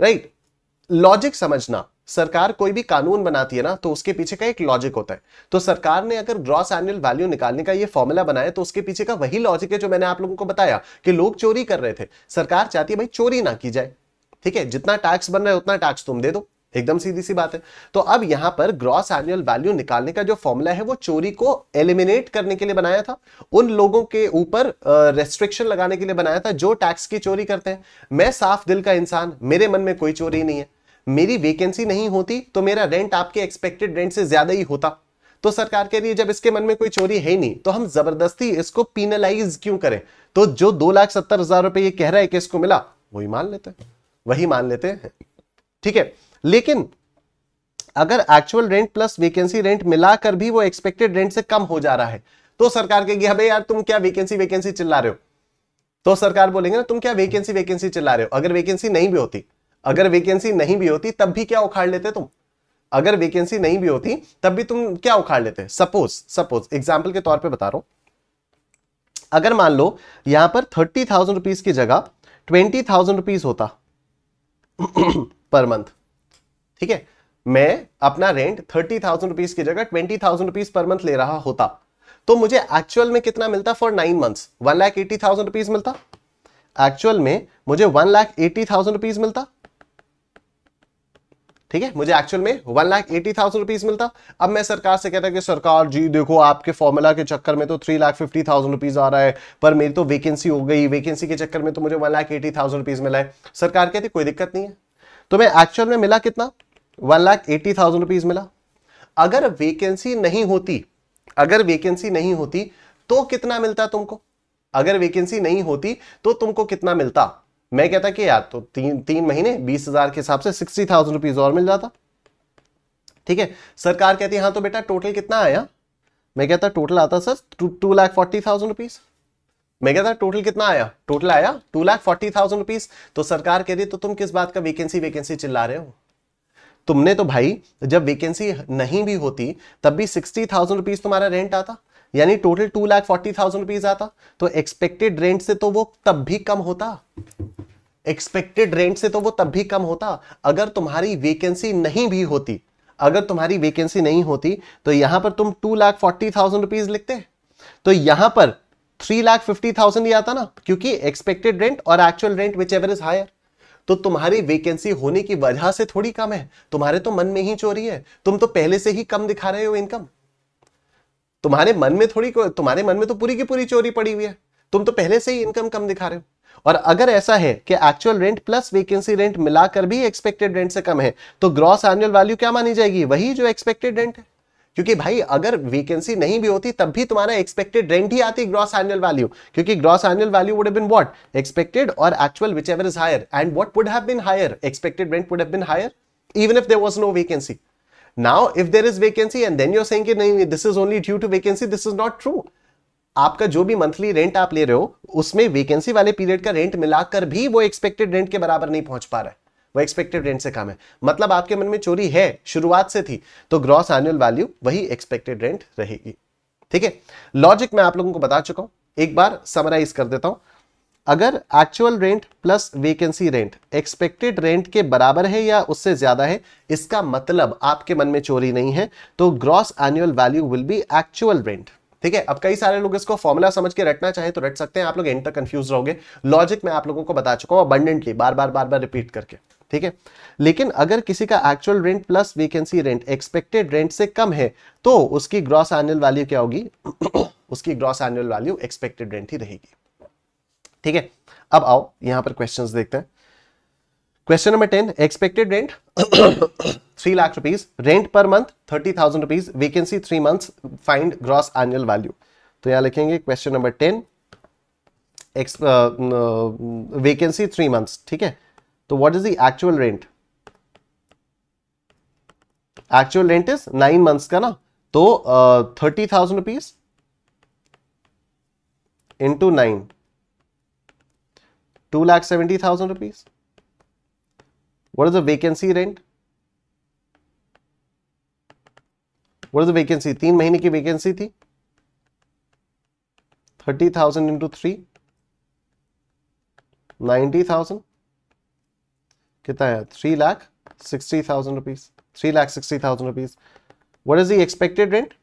राइट लॉजिक समझना सरकार कोई भी कानून बनाती है ना तो उसके पीछे का एक लॉजिक होता है तो सरकार ने अगर ग्रॉस एनुअल वैल्यू निकालने का ये फॉर्मूला बनाया तो उसके पीछे का वही लॉजिक है जो मैंने आप लोगों को बताया कि लोग चोरी कर रहे थे सरकार चाहती है भाई चोरी ना की जाए ठीक है जितना टैक्स बन रहा है उतना टैक्स तुम दे दो एकदम सीधी सी बात है तो अब यहां पर ग्रॉस एनुअल वैल्यू निकालने का जो फॉर्मूला है वो चोरी को एलिमिनेट करने के लिए बनाया था उन लोगों के ऊपर रेस्ट्रिक्शन लगाने के लिए बनाया था जो टैक्स की चोरी करते हैं मैं साफ दिल का इंसान मेरे मन में कोई चोरी नहीं है मेरी वेकेंसी नहीं होती तो मेरा रेंट आपके एक्सपेक्टेड रेंट से ज्यादा ही होता तो सरकार कह रही है जब इसके मन में कोई चोरी है ही नहीं तो हम जबरदस्ती इसको पीनलाइज क्यों करें तो जो दो लाख सत्तर हजार रुपए ये कह रहा है कि इसको मिला वही मान लेते हैं वही मान लेते हैं ठीक है लेकिन अगर actual rent plus vacancy rent मिलाकर भी वो एक्सपेक्टेड रेंट से कम हो जा रहा है तो सरकार कहेगी अबे यार तुम क्या वेकेंसी वेकेंसी चिल्ला रहे हो तो सरकार बोलेंगे ना तुम क्या वेकेंसी वेकेंसी चिल्ला रहे हो अगर वेकेंसी नहीं भी होती अगर वेकेंसी नहीं भी होती तब भी क्या उखाड़ लेते तुम अगर वेकेंसी नहीं भी होती तब भी तुम क्या उखाड़ लेते सपोज सपोज एग्जाम्पल के तौर पर बता रहा हूं अगर मान लो यहां पर थर्टी थाउजेंड रुपीज की जगह ट्वेंटी थाउजेंड रुपीज होता पर [clears throat] मंथ ठीक है मैं अपना रेंट थर्टी थाउजेंड रुपीज की जगह twenty thousand rupees per month ले रहा होता तो मुझे एक्चुअल में कितना मिलता for nine month one lakh eighty thousand rupees मिलता एक्चुअल में मुझे one lakh eighty thousand rupees मिलता ठीक है मुझे एक्चुअल में one lakh eighty thousand rupees मिलता अब मैं सरकार से कहता कि सरकार जी देखो आपके फॉर्मूला के चक्कर में तो three lakh fifty thousand rupees आ रहा है पर मेरी तो वैकेंसी हो गई वैकेंसी के चक्कर में तो मुझे one lakh eighty thousand rupees मिला है सरकार कहती कोई दिक्कत नहीं है तो मैं एक्चुअल में मिला कितना one lakh eighty thousand rupees मिला अगर वेकेंसी नहीं होती अगर वेकेंसी नहीं होती तो कितना मिलता तुमको अगर वेकेंसी नहीं होती तो तुमको कितना मिलता मैं कहता कि यार तो तीन तीन महीने बीस हजार के हिसाब से सिक्सटी थाउजेंड रुपीज और मिल जाता ठीक है सरकार कहती है हाँ तो बेटा टोटल कितना आया मैं कहता टोटल आता sir two two lakh forty thousand rupees मैं कहता टोटल कितना आया टोटल आया two lakh forty thousand rupees तो सरकार कह दी तो तुम किस बात का वेकेंसी वेकेंसी चिल्ला रहे हो तुमने तो भाई जब वेकेंसी नहीं भी होती तब भी सिक्सटी थाउजेंड रुपीज तुम्हारा रेंट आता यानी total two lakh forty thousand rupees आता तो एक्सपेक्टेड रेंट से तो वो तब भी कम होता एक्सपेक्टेड रेंट से तो वो तब भी कम होता अगर तुम्हारी वेकेंसी नहीं भी होती अगर तुम्हारी वेकेंसी नहीं होती तो यहां पर तुम two lakh forty thousand rupees लिखते तो यहां पर थ्री लाख फिफ्टी थाउजेंड ही आता ना क्योंकि एक्सपेक्टेड रेंट और actual rent whichever is higher तो तुम्हारी वेकेंसी होने की वजह से थोड़ी कम है तुम्हारे तो मन में ही चोरी है तुम तो पहले से ही कम दिखा रहे हो इनकम तुम्हारे मन में थोड़ी तुम्हारे मन में तो पूरी की पूरी चोरी पड़ी हुई है तुम तो पहले से ही इनकम कम दिखा रहे हो और अगर ऐसा है कि actual rent plus vacancy rent मिलाकर भी एक्सपेक्टेड रेंट से कम है तो ग्रॉस एनुअल वैल्यू क्या मानी जाएगी वही जो एक्सपेक्टेड रेंट है क्योंकि भाई अगर वेकेंसी नहीं भी होती तब भी तुम्हारा एक्सपेक्टेड रेंट ही आती ग्रॉस एनुअल वैल्यू क्योंकि gross annual value would have been what expected और actual whichever is higher and what would have been higher expected rent would have been higher even if there was no vacancy now if there is vacancy and then you are saying कि नहीं this is only due to vacancy this is not true आपका जो भी monthly rent आप ले रहे हो उसमें वेकेंसी वाले पीरियड का रेंट मिलाकर भी वो एक्सपेक्टेड रेंट के बराबर नहीं पहुंच पा रहा है वो एक्सपेक्टेड रेंट से कम है मतलब आपके मन में चोरी है शुरुआत से थी तो ग्रॉस एनुअल वैल्यू वही एक्सपेक्टेड रेंट रहेगी ठीक है लॉजिक मैं आप लोगों को बता चुका हूं एक बार समराइज कर देता हूं अगर actual rent plus vacancy rent expected rent के बराबर है या उससे ज्यादा है इसका मतलब आपके मन में चोरी नहीं है तो gross annual value will be actual rent ठीक है अब कई सारे लोग इसको फॉर्मुला समझ के रटना चाहे तो रट सकते हैं आप लोग एंटर कंफ्यूज रहोगे लॉजिक मैं आप लोगों को बता चुका हूं अबंडेंटली बार बार बार बार रिपीट करके ठीक है लेकिन अगर किसी का actual rent plus vacancy rent expected rent से कम है तो उसकी ग्रॉस एनुअल वैल्यू क्या होगी [coughs] उसकी gross annual value expected rent ही रहेगी ठीक है अब आओ यहां पर क्वेश्चंस देखते हैं question number ten expected rent three lakh rupees rent per month thirty thousand rupees vacancy three month find gross annual value तो यहां लिखेंगे question number ten vacancy three months ठीक है तो what is the actual rent actual rent is nine months का ना तो thirty thousand rupees into nine two lakh seventy thousand rupees What is the vacancy rent? What is the vacancy? teen mahine ki vacancy thi 30000 into 3 90000 kitna कितना 3 lakh 60000 rupees. 3 lakh 60000 rupees. What is the expected rent?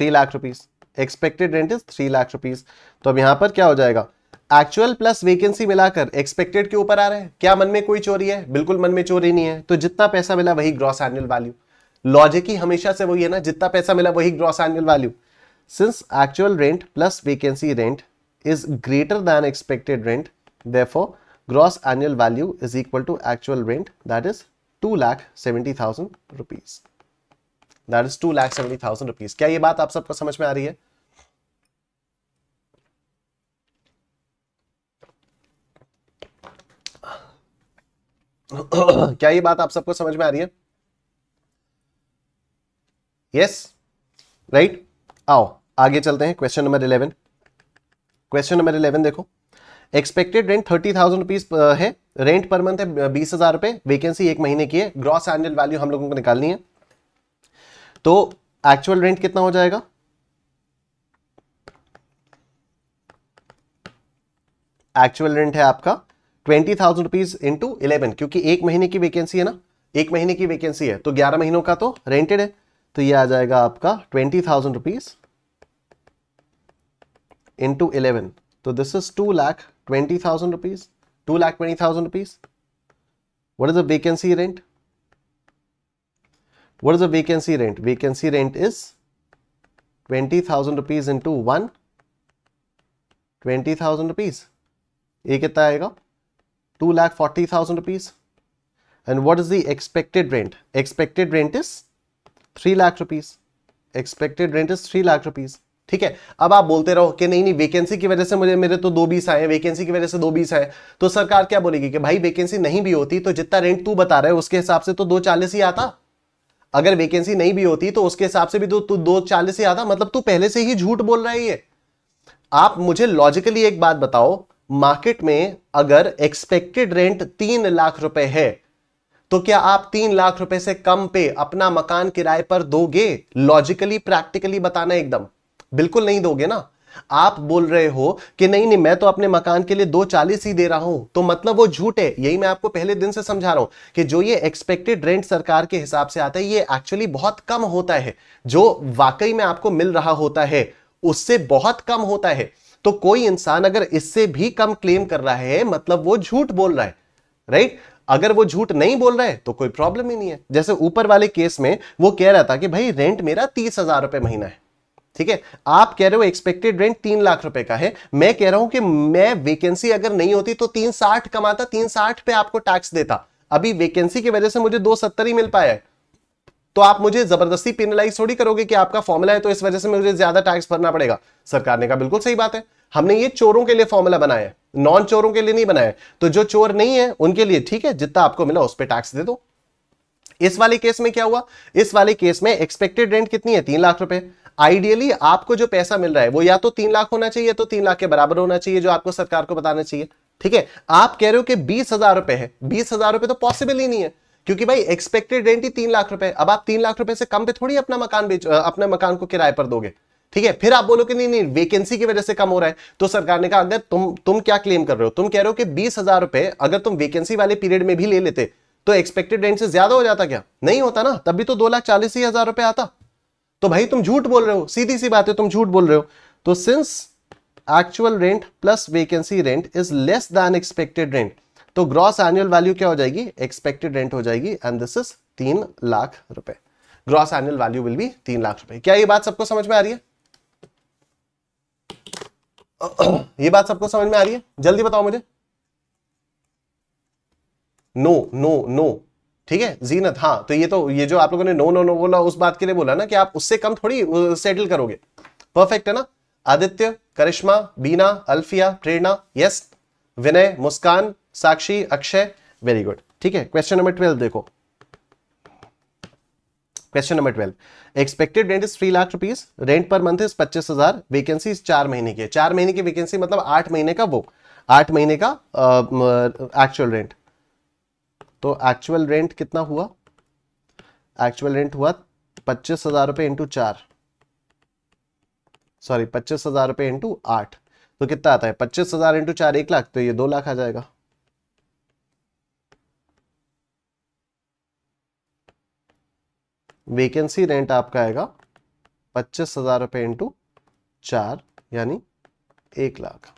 3 lakh rupees. Expected rent is 3 lakh rupees. to ab yahan par kya ho jayega actual plus vacancy मिलाकर expected के ऊपर आ रहा है क्या मन में कोई चोरी है बिल्कुल मन में चोरी नहीं है तो जितना पैसा मिला वही ग्रॉस एनुअल वैल्यू लॉजिक ही हमेशा से वही है ना जितना पैसा मिला वही gross annual value since actual rent plus vacancy rent is greater than expected rent therefore gross annual value is equal to actual rent that is two lakh seventy thousand rupees that is two lakh seventy thousand rupees क्या ये बात आप सबको समझ में आ रही है [coughs] क्या ये बात आप सबको समझ में आ रही है यस राइट right? आओ आगे चलते हैं question number eleven question number eleven देखो expected rent thirty thousand rupees है रेंट पर मंथ है uh, बीस हजार रुपए वेकेंसी एक महीने की है ग्रॉस एनुअल वैल्यू हम लोगों को निकालनी है तो एक्चुअल रेंट कितना हो जाएगा एक्चुअल रेंट है आपका twenty thousand rupees into eleven क्योंकि एक महीने की वैकेंसी है ना एक महीने की वैकेंसी है तो ग्यारह महीनों का तो रेंटेड है तो ये आ जाएगा आपका twenty thousand rupees into eleven तो this is two lakh twenty thousand rupees two lakh twenty thousand rupees what vacancy rent what is what vacancy rent vacancy rent is twenty thousand rupees into one twenty thousand rupees ये कितना आएगा two lakh forty thousand rupees and what is the expected rent expected rent is three lakh rupees expected rent is three lakh rupees ठीक है अब आप बोलते रहो कि नहीं नहीं वैकेंसी की वजह से मुझे मेरे तो दो बीस आए वैकेंसी की वजह से दो बीस आए तो सरकार क्या बोलेगी कि भाई वैकेंसी नहीं भी होती तो जितना रेंट तू बता रहे है उसके हिसाब से तो दो चालीस ही आता अगर वैकेंसी नहीं भी होती तो उसके हिसाब से भी तो तू दो चालीस ही आता मतलब तू पहले से ही झूठ बोल रहा है ये आप मुझे लॉजिकली एक बात बताओ मार्केट में अगर एक्सपेक्टेड रेंट तीन लाख रुपए है तो क्या आप तीन लाख रुपए से कम पे अपना मकान किराए पर दोगे लॉजिकली प्रैक्टिकली बताना एकदम बिल्कुल नहीं दोगे ना आप बोल रहे हो कि नहीं नहीं मैं तो अपने मकान के लिए दो चालीस ही दे रहा हूं तो मतलब वो झूठ है यही मैं आपको पहले दिन से समझा रहा हूं कि जो ये एक्सपेक्टेड रेंट सरकार के हिसाब से आता है ये एक्चुअली बहुत कम होता है जो वाकई में आपको मिल रहा होता है उससे बहुत कम होता है तो कोई इंसान अगर इससे भी कम क्लेम कर रहा है मतलब वो झूठ बोल रहा है राइट अगर वो झूठ नहीं बोल रहा है तो कोई प्रॉब्लम ही नहीं है जैसे ऊपर वाले केस में वो कह रहा था कि भाई रेंट मेरा तीस हजार रुपए महीना है ठीक है आप कह रहे हो एक्सपेक्टेड रेंट तीन लाख रुपए का है मैं कह रहा हूं कि मैं वेकेंसी अगर नहीं होती तो तीन साठ कमाता तीन साठ पे आपको टैक्स देता अभी वेकेंसी की वजह से मुझे दो सत्तर ही मिल पाया है तो आप मुझे जबरदस्ती पेनलाइज थोड़ी करोगे कि आपका फॉर्मुला है तो इस वजह से मुझे ज्यादा टैक्स भरना पड़ेगा सरकार ने कहा बिल्कुल सही बात है हमने ये चोरों के लिए फॉर्मूला बनाया नॉन चोरों के लिए नहीं बनाया तो जो चोर नहीं है उनके लिए ठीक है जितना आपको मिला उस पर टैक्स दे दो इस वाले केस में क्या हुआ इस वाले केस में एक्सपेक्टेड रेंट कितनी है तीन लाख रुपए आइडियली आपको जो पैसा मिल रहा है वो या तो तीन लाख होना चाहिए तो तीन लाख के बराबर होना चाहिए जो आपको सरकार को बताना चाहिए ठीक है आप कह रहे हो कि बीस हजार रुपए है बीस हजार रुपए तो पॉसिबल ही नहीं है क्योंकि भाई एक्सपेक्टेड रेंट ही तीन लाख रुपए अब आप तीन लाख रुपए से कम पे थोड़ी अपना मकान बेच अपने मकान को किराए पर दोगे ठीक है फिर आप बोलो कि नहीं नहीं वेकेंसी की वजह से कम हो रहा है तो सरकार ने कहा अगर तुम तुम क्या क्लेम कर रहे हो तुम कह रहे हो कि बीस हजार रुपए अगर तुम वेकेंसी वाले पीरियड में भी ले लेते तो एक्सपेक्टेड रेंट से ज्यादा हो जाता क्या नहीं होता ना तब भी तो दो लाख चालीस ही हजार रुपए आता तो भाई तुम झूठ बोल रहे हो सीधी सी बात है तुम झूठ बोल रहे हो तो since actual rent plus vacancy rent is less than expected rent तो ग्रॉस एनुअल वैल्यू क्या हो जाएगी एक्सपेक्टेड रेंट हो जाएगी एंड दिस इज तीन लाख रुपए gross annual value will be तीन लाख रुपए क्या ये बात सबको समझ में आ रही है [coughs] ये बात सबको समझ में आ रही है जल्दी बताओ मुझे नो नो नो ठीक है जीनत हाँ तो ये तो ये जो आप लोगों ने नो नो नो बोला उस बात के लिए बोला ना कि आप उससे कम थोड़ी सेटल करोगे परफेक्ट है ना Aditya Karishma Bina Alfiya Prerna yes Vinay Muskan Sakshi Akshay very good ठीक है क्वेश्चन नंबर ट्वेल्व देखो question number twelve expected rent is three lakh rupees rent per month is पच्चीस हजार वेकेंसी चार महीने की है चार महीने की वेकेंसी मतलब आठ महीने का वो आठ महीने का एक्चुअल uh, रेंट तो एक्चुअल रेंट कितना हुआ एक्चुअल रेंट हुआ पच्चीस हजार रुपए इंटू चार सॉरी पच्चीस हजार रुपए इंटू आठ तो कितना आता है पच्चीस हजार इंटू चार एक लाख तो ये दो लाख आ जाएगा वेकेंसी रेंट आपका आएगा पच्चीस हजार रुपये इंटू चार यानी एक लाख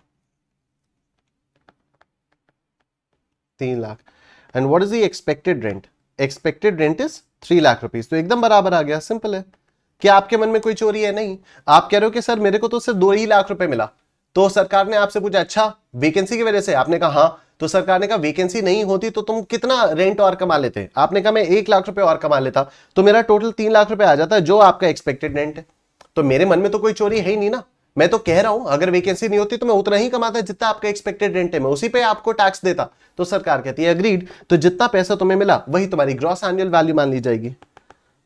तीन lakh and what is the expected rent expected rent is three lakh rupees तो एकदम बराबर आ गया सिंपल है क्या आपके मन में कोई चोरी है नहीं आप कह रहे हो कि सर मेरे को तो सिर्फ दो ही लाख रुपए मिला तो सरकार ने आपसे पूछा अच्छा वेकेंसी की वजह से आपने कहा हाँ तो सरकार ने कहा वैकेंसी नहीं होती तो तुम कितना रेंट और कमा लेते आपने कहा मैं एक लाख रुपए और कमा लेता तो मेरा टोटल तीन लाख रुपए आ जाता जो आपका एक्सपेक्टेड रेंट है तो मेरे मन में तो कोई चोरी है ही नहीं ना मैं तो कह रहा हूं अगर वैकेंसी नहीं होती तो मैं उतना ही कमाता जितना आपका एक्सपेक्टेड रेंट है मैं उसी पे आपको टैक्स देता तो सरकार कहती है अग्रीड तो जितना पैसा तुम्हें मिला वही तुम्हारी ग्रॉस एनुअल वैल्यू मान ली जाएगी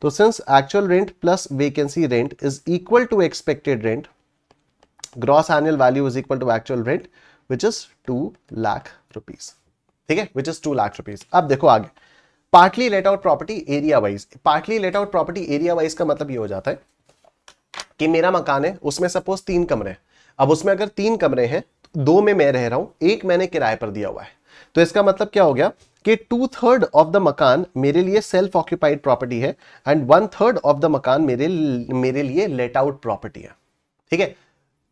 तो since actual rent plus vacancy rent is equal to expected rent gross annual value is equal to actual rent which is two lakh rupees ठीक है which is two lakh rupees अब देखो आगे partly let out property area wise partly let out property area wise का मतलब ये हो जाता है कि मेरा मकान है उसमें सपोज तीन कमरे अब उसमें अगर तीन कमरे हैं तो दो में मैं रह रहा हूं एक मैंने किराए पर दिया हुआ है तो इसका मतलब क्या हो गया कि टू थर्ड ऑफ द मकान मेरे लिए सेल्फ ऑक्यूपाइड प्रॉपर्टी है and one third of the मकान मेरे मेरे लिए लेट आउट प्रॉपर्टी है ठीक है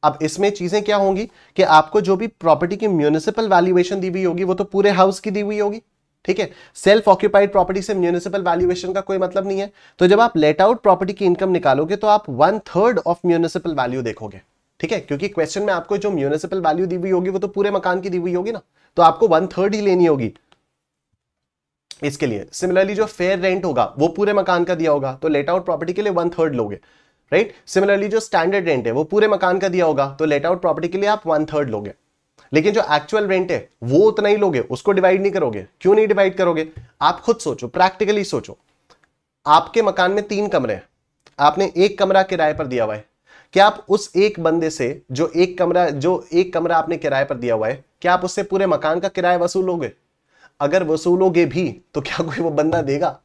अब इसमें चीजें क्या होंगी कि आपको जो भी प्रॉपर्टी की म्यूनिसिपल वैल्यूएशन दी हुई होगी वो तो पूरे हाउस की दी हुई होगी ठीक है सेल्फ ऑक्यूपाइड प्रॉपर्टी से म्यूनिसिपल वैल्यूएशन का कोई मतलब नहीं है तो जब आप लेट आउट प्रॉपर्टी की इनकम निकालोगे तो आप one third of municipal value देखोगे ठीक है क्योंकि क्वेश्चन में आपको जो म्यूनिसिपल वैल्यू दी हुई होगी वो तो पूरे मकान की दी हुई होगी ना तो आपको वन थर्ड ही लेनी होगी इसके लिए सिमिलरली जो फेयर रेंट होगा वो पूरे मकान का दिया होगा तो लेट आउट प्रॉपर्टी के लिए वन थर्ड लोगे राइट right? सिमिलरली जो स्टैंडर्ड रेंट है वो पूरे मकान का दिया होगा तो लेट आउट प्रॉपर्टी के लिए आप वन थर्ड लोगे लेकिन जो एक्चुअल रेंट है वो उतना ही लोगे उसको डिवाइड नहीं करोगे क्यों नहीं डिवाइड करोगे आप खुद सोचो प्रैक्टिकली सोचो आपके मकान में तीन कमरे हैं आपने एक कमरा किराए पर दिया हुआ है क्या आप उस एक बंदे से जो एक कमरा जो एक कमरा आपने किराए पर दिया हुआ है क्या आप उससे पूरे मकान का किराया वसूलोगे अगर वसूलोगे भी तो क्या कोई वो बंदा देगा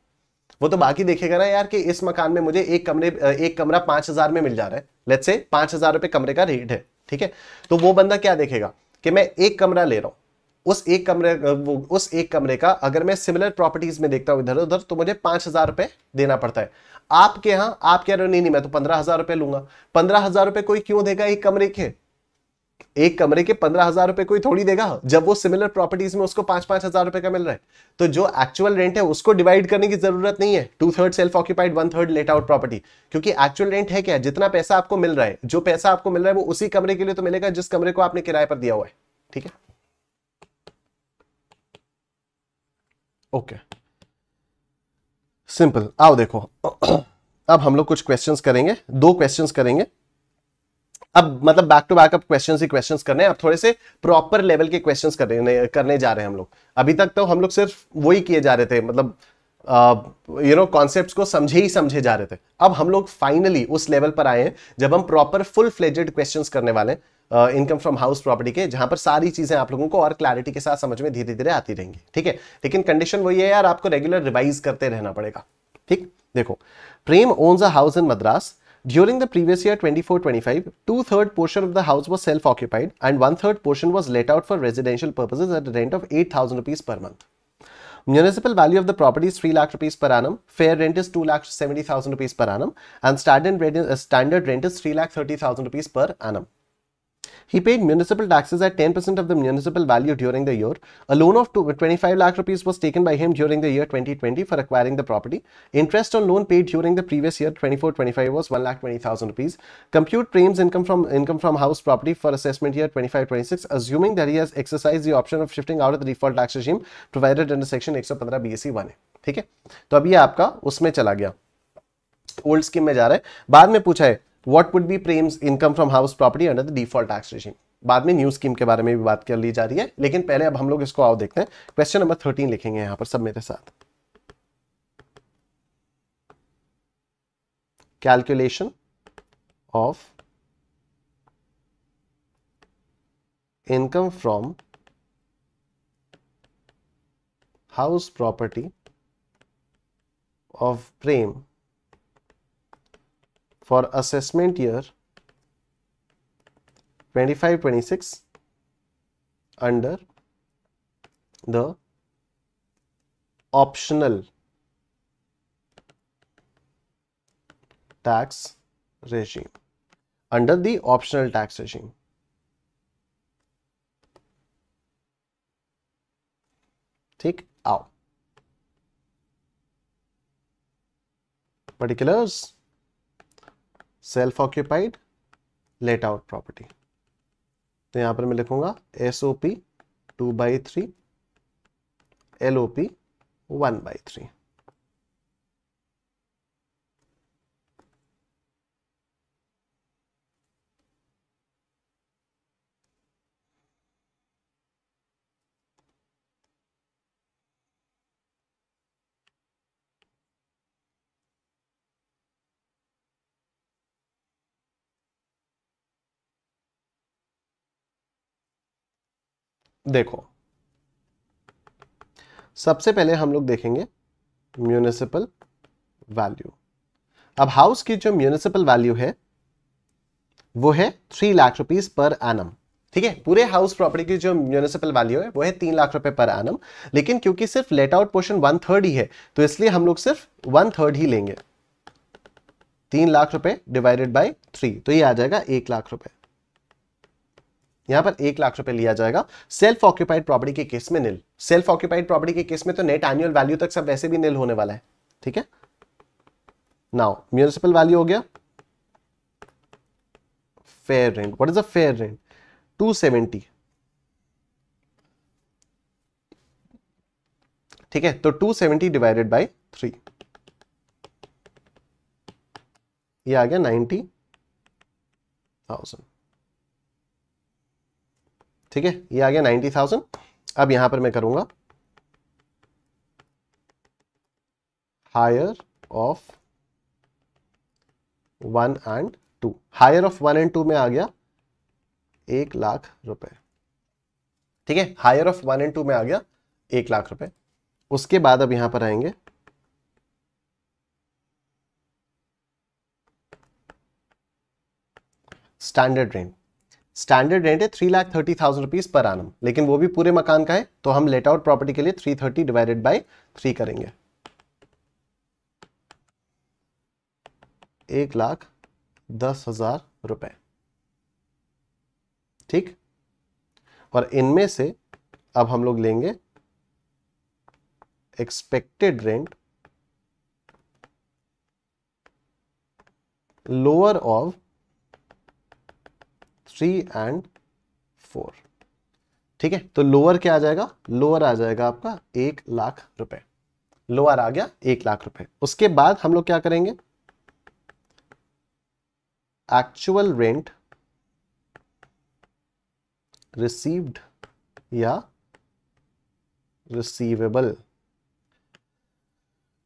वो तो बाकी देखेगा ना यार कि इस मकान में मुझे एक कमरे एक कमरा पांच हजार में मिल जा रहा है लेट्स से पांच हजार रुपए कमरे का रेट है ठीक है तो वो बंदा क्या देखेगा कि मैं एक कमरा ले रहा हूं उस एक कमरे उस एक कमरे का अगर मैं सिमिलर प्रॉपर्टीज में देखता हूं इधर उधर तो मुझे पांच हजार रुपए देना पड़ता है आपके यहां आप कह रहे हो नहीं नहीं मैं तो पंद्रह हजार रुपये लूंगा पंद्रह हजार रुपये कोई क्यों देगा एक कमरे के एक कमरे के पंद्रह हजार रुपए कोई थोड़ी देगा जब वो सिमिलर प्रॉपर्टीज में उसको पांच पांच हजार रुपए का मिल रहा है तो जो एक्चुअल रेंट है उसको डिवाइड करने की जरूरत नहीं है two third self occupied one third let out property क्योंकि एक्चुअल रेंट है क्या जितना पैसा आपको मिल रहा है जो पैसा आपको मिल रहा है वो उसी कमरे के लिए तो मिलेगा जिस कमरे को आपने किराए पर दिया हुआ है ठीक है ओके सिंपल आओ देखो अब हम लोग कुछ क्वेश्चन करेंगे दो क्वेश्चन करेंगे अब मतलब बैक टू बैक अब क्वेश्चन ही क्वेश्चन करने अब थोड़े से प्रॉपर लेवल के क्वेश्चन करने करने जा रहे हैं हम लोग अभी तक तो हम लोग सिर्फ वही किए जा रहे थे मतलब यू नो कॉन्सेप्ट को समझे ही समझे जा रहे थे अब हम लोग फाइनली उस लेवल पर आए हैं जब हम प्रॉपर फुल फ्लेजेड क्वेश्चन करने वाले हैं इनकम फ्रॉम हाउस प्रॉपर्टी के जहां पर सारी चीजें आप लोगों को और क्लैरिटी के साथ समझ में धीरे धीरे आती रहेंगी ठीक है लेकिन कंडीशन वही है यार आपको रेगुलर रिवाइज करते रहना पड़ेगा ठीक देखो Prem owns a house in Madras During the previous year 24-25, two-third portion of the house was self-occupied and one-third portion was let out for residential purposes at a rent of 8,000 rupees per month. Municipal value of the property is 3 lakh rupees per annum, fair rent is 2 lakh 70,000 rupees per annum and standard rent is, standard rent is 3 lakh 30,000 rupees per annum. He paid municipal taxes at 10% of the municipal value during the year. A loan of 25 lakh rupees was taken by him during the year 2020 for acquiring the property. Interest on loan paid during the previous year 24-25 was 1 lakh 20,000 rupees. Compute Prem's income from income from house property for assessment year 25-26 assuming that he has exercised the option of shifting out of the default tax regime provided under section 115 BAC 1 Okay. So now you have gone आपका उसमें Old scheme. Old scheme में जा रहा है बाद what would be Prem's income from house property under the default tax regime बाद में new scheme के बारे में भी बात कर ली जा रही है लेकिन पहले अब हम लोग इसको आओ देखते हैं क्वेश्चन नंबर थर्टीन लिखेंगे यहां पर सब मेरे साथ calculation of income from house property of Prem for assessment year 25-26 under the optional tax regime under the optional tax regime. Take out particulars self occupied let out property तो यहां पर मैं लिखूंगा S O P two by three L O P one by three देखो सबसे पहले हम लोग देखेंगे म्यूनिसिपल वैल्यू अब हाउस की जो म्यूनिसिपल वैल्यू है वो है three lakh rupees per annum ठीक है पूरे हाउस प्रॉपर्टी की जो म्यूनिसिपल वैल्यू है वो है तीन लाख रुपए पर एनम लेकिन क्योंकि सिर्फ let out portion one third ही है तो इसलिए हम लोग सिर्फ वन थर्ड ही लेंगे तीन लाख रुपए डिवाइडेड बाई थ्री तो ये आ जाएगा एक लाख रुपए यहां पर एक लाख रुपए लिया जाएगा सेल्फ ऑक्यूपाइड प्रॉपर्टी के केस में नील सेल्फ ऑक्यूपाइड प्रॉपर्टी के केस में तो नेट एनुअल वैल्यू तक सब वैसे भी नील होने वाला है ठीक है नाउ म्यूनिसिपल वैल्यू हो गया fair rent what is a fair rent 270 ठीक है तो 270 डिवाइडेड बाई थ्री ये आ गया नाइनटी थाउजेंड ठीक है ये आ गया नाइन्टी थाउजेंड अब यहां पर मैं करूंगा higher of one and two higher of one and two में आ गया एक लाख रुपए ठीक है higher of one and two में आ गया एक लाख रुपए उसके बाद अब यहां पर आएंगे स्टैंडर्ड रेंट स्टैंडर्ड रेंट है three lakh thirty thousand rupees per annum लेकिन वो भी पूरे मकान का है तो हम लेट आउट प्रॉपर्टी के लिए three thirty divided by three करेंगे एक लाख दस हजार रुपए ठीक और इनमें से अब हम लोग लेंगे expected rent lower of three and four ठीक है तो लोअर क्या आ जाएगा लोअर आ जाएगा आपका एक लाख रुपए लोअर आ गया एक लाख रुपए उसके बाद हम लोग क्या करेंगे एक्चुअल रेंट रिसीव्ड या रिसीवेबल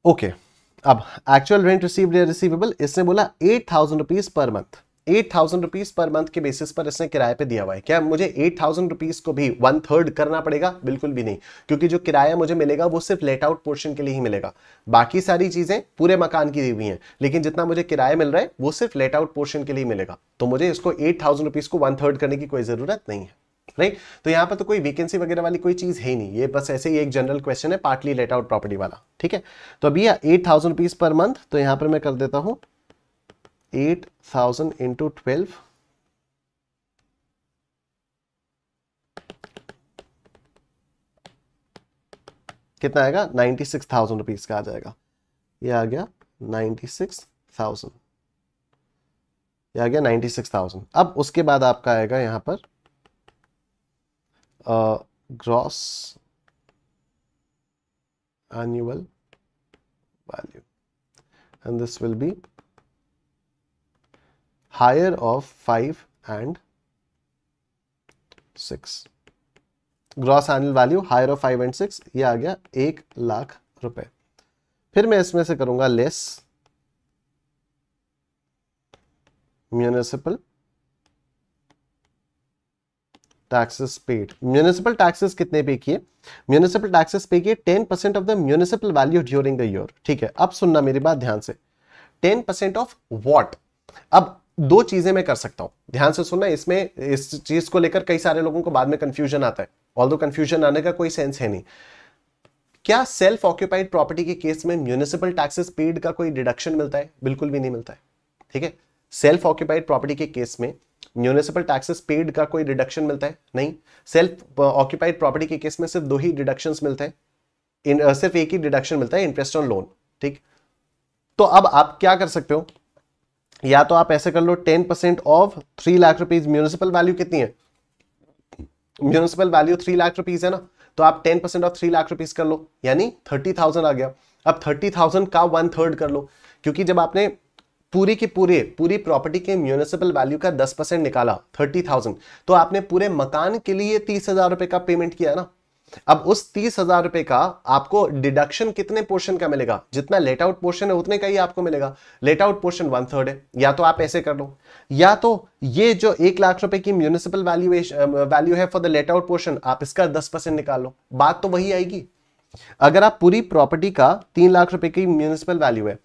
ओके okay. अब एक्चुअल रेंट रिसीव्ड या रिसीवेबल इसने बोला eight thousand rupees per month eight thousand rupees per month के बेसिस पर इसने किराए पे दिया हुआ है क्या मुझे एट थाउजेंड रुपीज को भी वन थर्ड करना पड़ेगा बिल्कुल भी नहीं क्योंकि जो किराया मुझे मिलेगा वो सिर्फ लेट आउट पोर्शन के लिए ही मिलेगा बाकी सारी चीजें पूरे मकान की दी हुई हैं लेकिन जितना मुझे किराया मिल रहा है वो सिर्फ लेट आउट पोर्शन के लिए मिलेगा तो मुझे इसको एट थाउजेंड रुपीज को वन थर्ड करने की कोई जरूरत नहीं है राइट तो यहाँ पर तो कोई वैकेंसी वगैरह वाली कोई चीज है नहीं ये बस ऐसे ही एक जनरल क्वेश्चन है पार्टली लेट आउट प्रॉपर्टी वाला ठीक है तो अभी eight thousand rupees per month तो यहाँ पर मैं कर देता हूँ एट थाउजेंड इंटू ट्वेल्व कितना आएगा नाइन्टी सिक्स थाउजेंड रुपीज का आ जाएगा ये आ गया नाइन्टी सिक्स थाउजेंड यह आ गया नाइन्टी सिक्स थाउजेंड अब उसके बाद आपका आएगा यहां पर gross annual value and this will be higher of 5 and 6 gross annual value higher of five and six ये आ गया एक लाख रुपए फिर मैं इसमें से करूंगा less municipal taxes paid municipal taxes कितने पे किए म्यूनिसिपल टैक्सेस पे किए ten percent of the municipal value during the year ठीक है अब सुनना मेरी बात ध्यान से टेन परसेंट ऑफ वॉट अब दो चीजें मैं कर सकता हूं ध्यान से सुनना इसमें इस चीज को लेकर कई सारे लोगों को बाद में कंफ्यूजन आता है ऑल कंफ्यूजन आने का कोई सेंस है नहीं क्या सेल्फ ऑक्यूपाइड प्रॉपर्टी के केस में म्यूनिसिपल टैक्सेस पेड का कोई डिडक्शन मिलता है बिल्कुल भी नहीं मिलता है ठीक है सेल्फ ऑक्यूपाइड प्रॉपर्टी के केस में म्यूनिसिपल टैक्सेस पेड का कोई डिडक्शन मिलता है नहीं सेल्फ ऑक्यूपाइड प्रॉपर्टी के केस में सिर्फ दो ही डिडक्शन मिलते हैं इन, सिर्फ एक ही डिडक्शन मिलता है इंटरेस्ट ऑन लोन ठीक तो अब आप क्या कर सकते हो या तो आप ऐसे कर लो ten percent of three lakh rupees municipal value कितनी है municipal value three lakh rupees है ना तो आप ten percent of three lakh rupees कर लो यानी थर्टी थाउजेंड आ गया अब थर्टी थाउजेंड का वन थर्ड कर लो क्योंकि जब आपने पूरी की पूरे पूरी प्रॉपर्टी के म्यूनिसिपल वैल्यू का दस परसेंट निकाला थर्टी थाउजेंड तो आपने पूरे मकान के लिए तीस हजार रुपए का पेमेंट किया ना अब उस तीस हजार रुपए का आपको डिडक्शन कितने पोर्शन का मिलेगा जितना लेट आउट पोर्शन है उतने का ही आपको मिलेगा let out portion one third है या तो आप ऐसे कर लो या तो ये जो एक लाख रुपए की म्यूनिसिपल वैल्यू है for the let out portion आप इसका दस परसेंट निकाल लो बात तो वही आएगी अगर आप पूरी प्रॉपर्टी का तीन लाख रुपए की म्यूनिसिपल वैल्यू है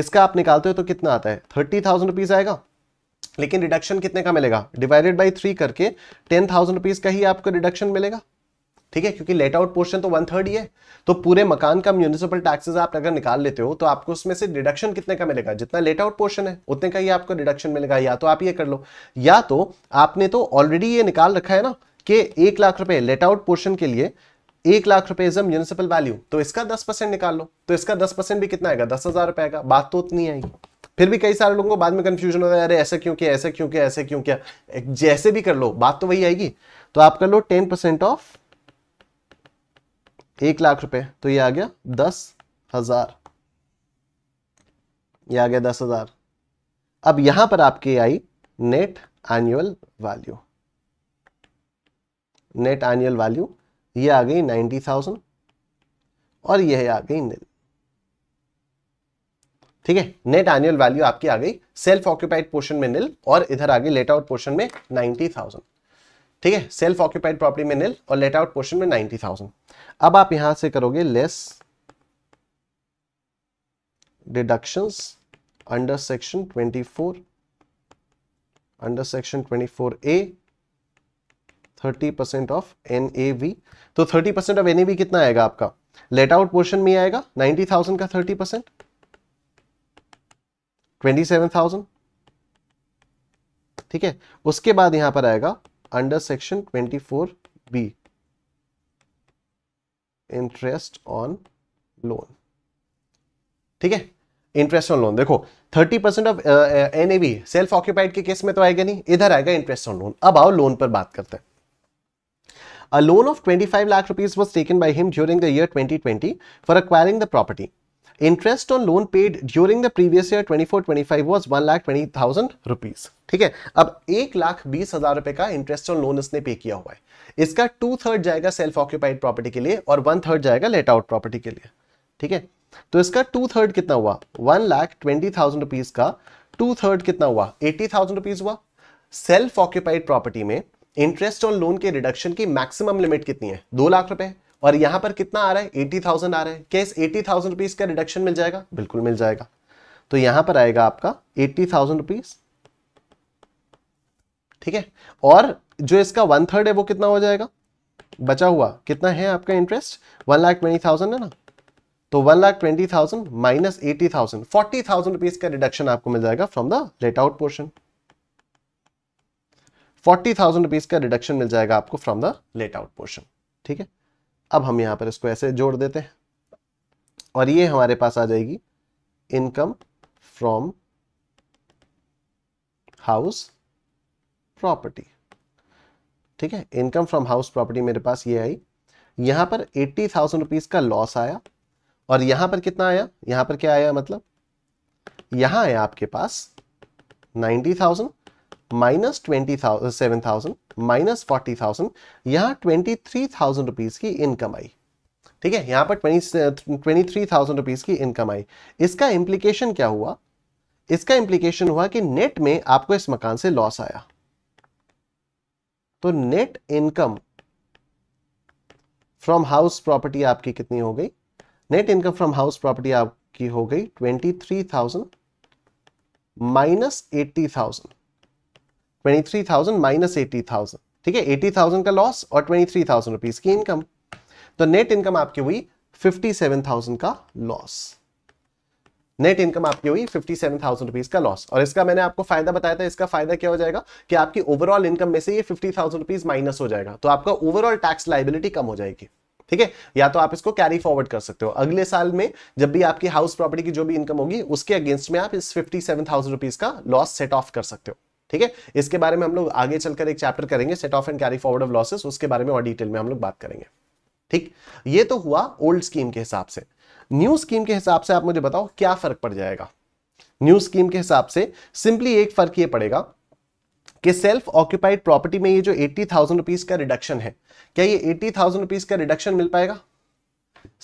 इसका आप निकालते हो तो कितना आता है थर्टी थाउजेंड रुपीज आएगा लेकिन डिडक्शन कितने का मिलेगा डिवाइडेड बाई थ्री करके टेन थाउजेंड रुपीज का ही आपको डिडक्शन मिलेगा ठीक है क्योंकि लेट आउट पोर्शन तो वन थर्ड ही है तो पूरे मकान का म्यूनिसिपल टैक्सेस आप अगर निकाल लेते हो तो आपको उसमें से डिडक्शन कितने का मिलेगा जितना लेट आउट पोर्शन है उतने का ही आपको डिडक्शन मिलेगा या तो आप ये कर लो या तो आपने तो ऑलरेडी ये निकाल रखा है ना कि एक लाख रुपए लेट आउट पोर्शन के लिए एक लाख रुपए इज म्यूनिसिपल वैल्यू तो इसका दस परसेंट निकाल लो तो इसका दस परसेंट भी कितना आएगा दस हजार रुपए आएगा बात तो उतनी आएगी फिर भी कई सारे लोगों को बाद में कंफ्यूजन होता है अरे ऐसा क्यों किया ऐसा क्यों किया ऐसा क्यों किया जैसे भी कर लो बात तो वही आएगी तो आप कर लो टेन परसेंट ऑफ एक लाख रुपए तो ये आ गया दस हजार ये आ गया दस हजार अब यहां पर आपकी आई net annual value net annual value ये आ गई नाइन्टी थाउजेंड और यह आ गई नील ठीक है नेट एनुअल वैल्यू आपकी आ गई सेल्फ ऑक्यूपाइड पोर्शन में नील और इधर आ गई लेट आउट पोर्शन में नाइन्टी थाउजेंड ठीक है सेल्फ ऑक्यूपाइड प्रॉपर्टी में नील और लेट आउट पोर्शन में नाइन्टी थाउजेंड अब आप यहां से करोगे less deductions under section 24 under section 24 A 30 percent of N A V तो 30 percent of N A V कितना आएगा आपका लेट आउट पोर्शन में आएगा 90,000 का 30 परसेंट ट्वेंटी सेवन थाउजेंड ठीक है उसके बाद यहां पर आएगा under section twenty four B interest on loan ठीक है इंटरेस्ट ऑन लोन देखो 30 percent of NAV self occupied के केस में तो आएगा नहीं इधर आएगा इंटरेस्ट ऑन लोन अब आओ लोन पर बात करते हैं A loan of 25 lakh rupees was taken by him during the year 2020 for acquiring the property. Interest on loan paid during the previous year 24-25 was one lakh twenty thousand rupees ठीक है अब एक लाख बीस हजार रुपए का इंटरेस्ट ऑन लोन इसने पे किया हुआ है इसका टू थर्ड जाएगा सेल्फ ऑक्यूपाइड प्रॉपर्टी के लिए और वन थर्ड जाएगा लेट आउट प्रॉपर्टी के लिए ठीक है तो इसका टू थर्ड कितना हुआ one lakh twenty thousand rupees का टू थर्ड कितना हुआ एटी थाउजेंड रुपीज हुआ सेल्फ ऑक्यूपाइड प्रॉपर्टी में इंटरेस्ट ऑन लोन के रिडक्शन की मैक्सिमम लिमिट कितनी है दो लाख रुपए और यहां पर कितना आ रहा है एटी थाउजेंड आ रहा है क्या इस एटी थाउजेंड रुपीज का रिडक्शन मिल जाएगा बिल्कुल मिल जाएगा तो यहां पर आएगा आपका एट्टी थाउजेंड रुपीज ठीक है और जो इसका वन थर्ड है वो कितना हो जाएगा बचा हुआ कितना है आपका interest one lakh twenty thousand है ना तो one lakh twenty thousand minus eighty thousand forty thousand rupees का रिडक्शन आपको मिल जाएगा from the let out portion forty thousand rupees का रिडक्शन मिल जाएगा आपको from the let out portion ठीक है अब हम यहाँ पर इसको ऐसे जोड़ देते हैं और ये हमारे पास आ जाएगी इनकम फ्रॉम हाउस प्रॉपर्टी ठीक है इनकम फ्रॉम हाउस प्रॉपर्टी मेरे पास ये आई यहां पर एट्टी थाउजेंड रुपीज़ का लॉस आया और यहां पर कितना आया यहां पर क्या आया मतलब यहां आया आपके पास ninety thousand minus twenty thousand seven thousand minus forty thousand यहां ट्वेंटी थ्री थाउजेंड रुपीज़ की इनकम आई ठीक है यहां पर twenty twenty three thousand rupees की इनकम आई इसका इंप्लीकेशन क्या हुआ इसका इंप्लीकेशन हुआ कि नेट में आपको इस मकान से लॉस आया तो net income from house property आपकी कितनी हो गई net income from house property आपकी हो गई twenty three thousand minus eighty thousand thousand minus thousand ठीक है थाउजेंड का लॉस और थाउजेंड रुपीज की इनकम तो नेट इनकम आपकी हुई थाउजेंड का लॉस नेट इनकम आपकी हुई थाउजेंड रुपीज का लॉस और इसका मैंने आपको फायदा बताया था इसका फायदा क्या हो जाएगा कि आपकी ओवरऑल इनकम में से ये थाउजेंड रुपीज माइनस हो जाएगा तो आपका ओवरऑल टैक्स लाइबिलिटी कम हो जाएगी ठीक है या तो आप इसको कैरी फॉरवर्ड कर सकते हो अगले साल में जब भी आपकी हाउस प्रॉपर्टी की जो भी इनकम होगी उसके अगेंस्ट में आप इस फिफ्टी सेवन थाउजेंड रुपीज का लॉस सेट ऑफ कर सकते हो ठीक है इसके बारे में हम लोग आगे चलकर एक चैप्टर करेंगे set off and carry forward of losses उसके बारे में और डिटेल में हम लोग बात करेंगे ठीक ये तो हुआ ओल्ड स्कीम के हिसाब से न्यू स्कीम के हिसाब से आप मुझे बताओ क्या फर्क पड़ जाएगा न्यू स्कीम के हिसाब से सिंपली एक फर्क ये पड़ेगा कि सेल्फ ऑक्यूपाइड प्रॉपर्टी में ये जो एट्टी थाउजेंड रुपीज का रिडक्शन है क्या ये एट्टी थाउजेंड रुपीज का रिडक्शन मिल पाएगा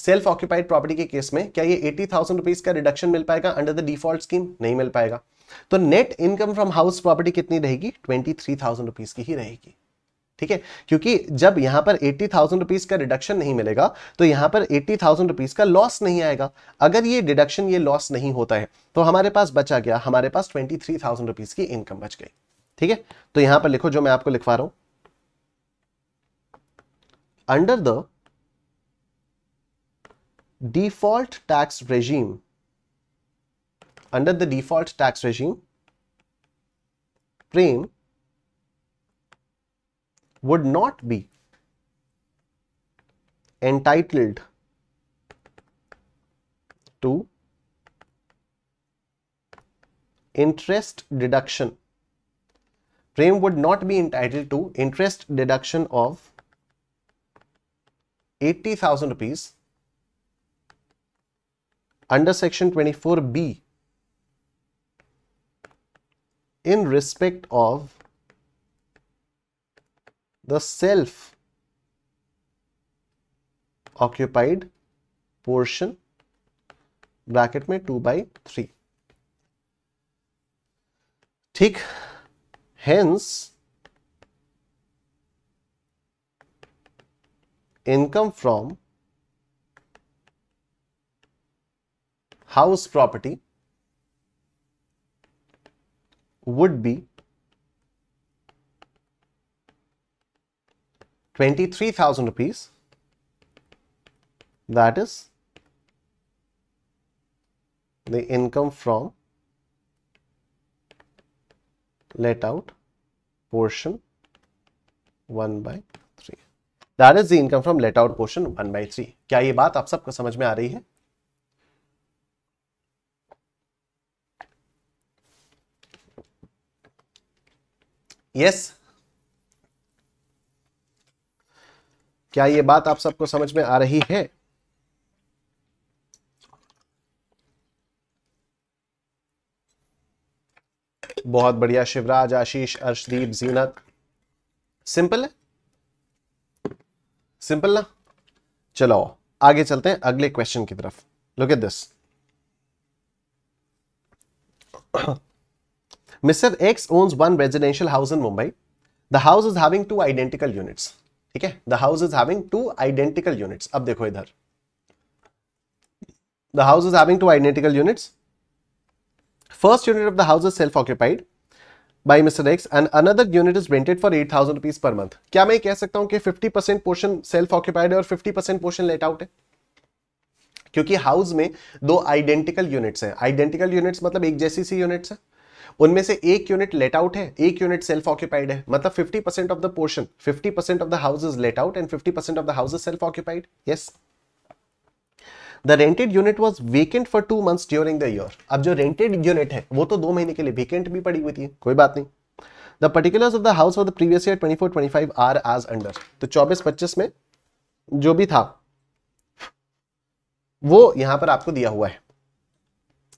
सेल्फ ऑक्यूपाइड प्रॉपर्टी के केस में क्या ये एट्टी थाउजेंड रुपीज का रिडक्शन मिल पाएगा अंडर द डिफॉल्ट स्कीम नहीं मिल पाएगा तो net income from house property कितनी रहेगी ट्वेंटी थ्री थाउजेंड रुपीज की ही रहेगी ठीक है क्योंकि जब यहां पर एट्टी थाउजेंड रुपीज का रिडक्शन नहीं मिलेगा तो यहां पर एट्टी थाउजेंड रुपीज का लॉस नहीं आएगा अगर ये डिडक्शन ये लॉस नहीं होता है तो हमारे पास बचा गया हमारे पास ट्वेंटी थ्री थाउजेंड रुपीज की इनकम बच गई ठीक है तो यहां पर लिखो जो मैं आपको लिखवा रहा हूं under the default tax regime under the default tax regime, Prem would not be entitled to interest deduction. Prem would not be entitled to interest deduction of 80,000 rupees under section 24B in respect of the self occupied portion bracket में two by three ठीक hence income from house property would be 23,000 rupees that is the income from let out portion 1 by 3 that is the income from let out portion 1 by 3 क्या ये बात आप सबको समझ में आ रही है यस क्या ये बात आप सबको समझ में आ रही है बहुत बढ़िया शिवराज आशीष अर्शदीप जीनत सिंपल है सिंपल ना चलो आगे चलते हैं अगले क्वेश्चन की तरफ look at this mister X owns one residential house in Mumbai the house is having two identical units ठीक है the house is having two identical units अब देखो इधर the house is having two identical units first unit of the house is self occupied By Mr. X and another unit is rented for eight thousand rupees per month क्या मैं कह सकता हूं कि fifty percent portion self occupied है और fifty percent portion let out है क्योंकि हाउस में दो आइडेंटिकल यूनिट्स हैं आइडेंटिकल यूनिट्स मतलब एक जैसी सी यूनिट्स हैं. उनमें से एक यूनिट लेट आउट है एक यूनिट सेल्फ ऑक्यूपाइड है मतलब fifty percent of the portion fifty percent of the house is let out and fifty percent of the house is self occupied yes the rented unit was vacant for two months during the year अब जो rented unit है वो तो दो महीने के लिए vacant भी पड़ी हुई थी कोई बात नहीं the particulars of the house of the previous year 24 25 are as under तो 24 25 में जो भी था वो यहां पर आपको दिया हुआ है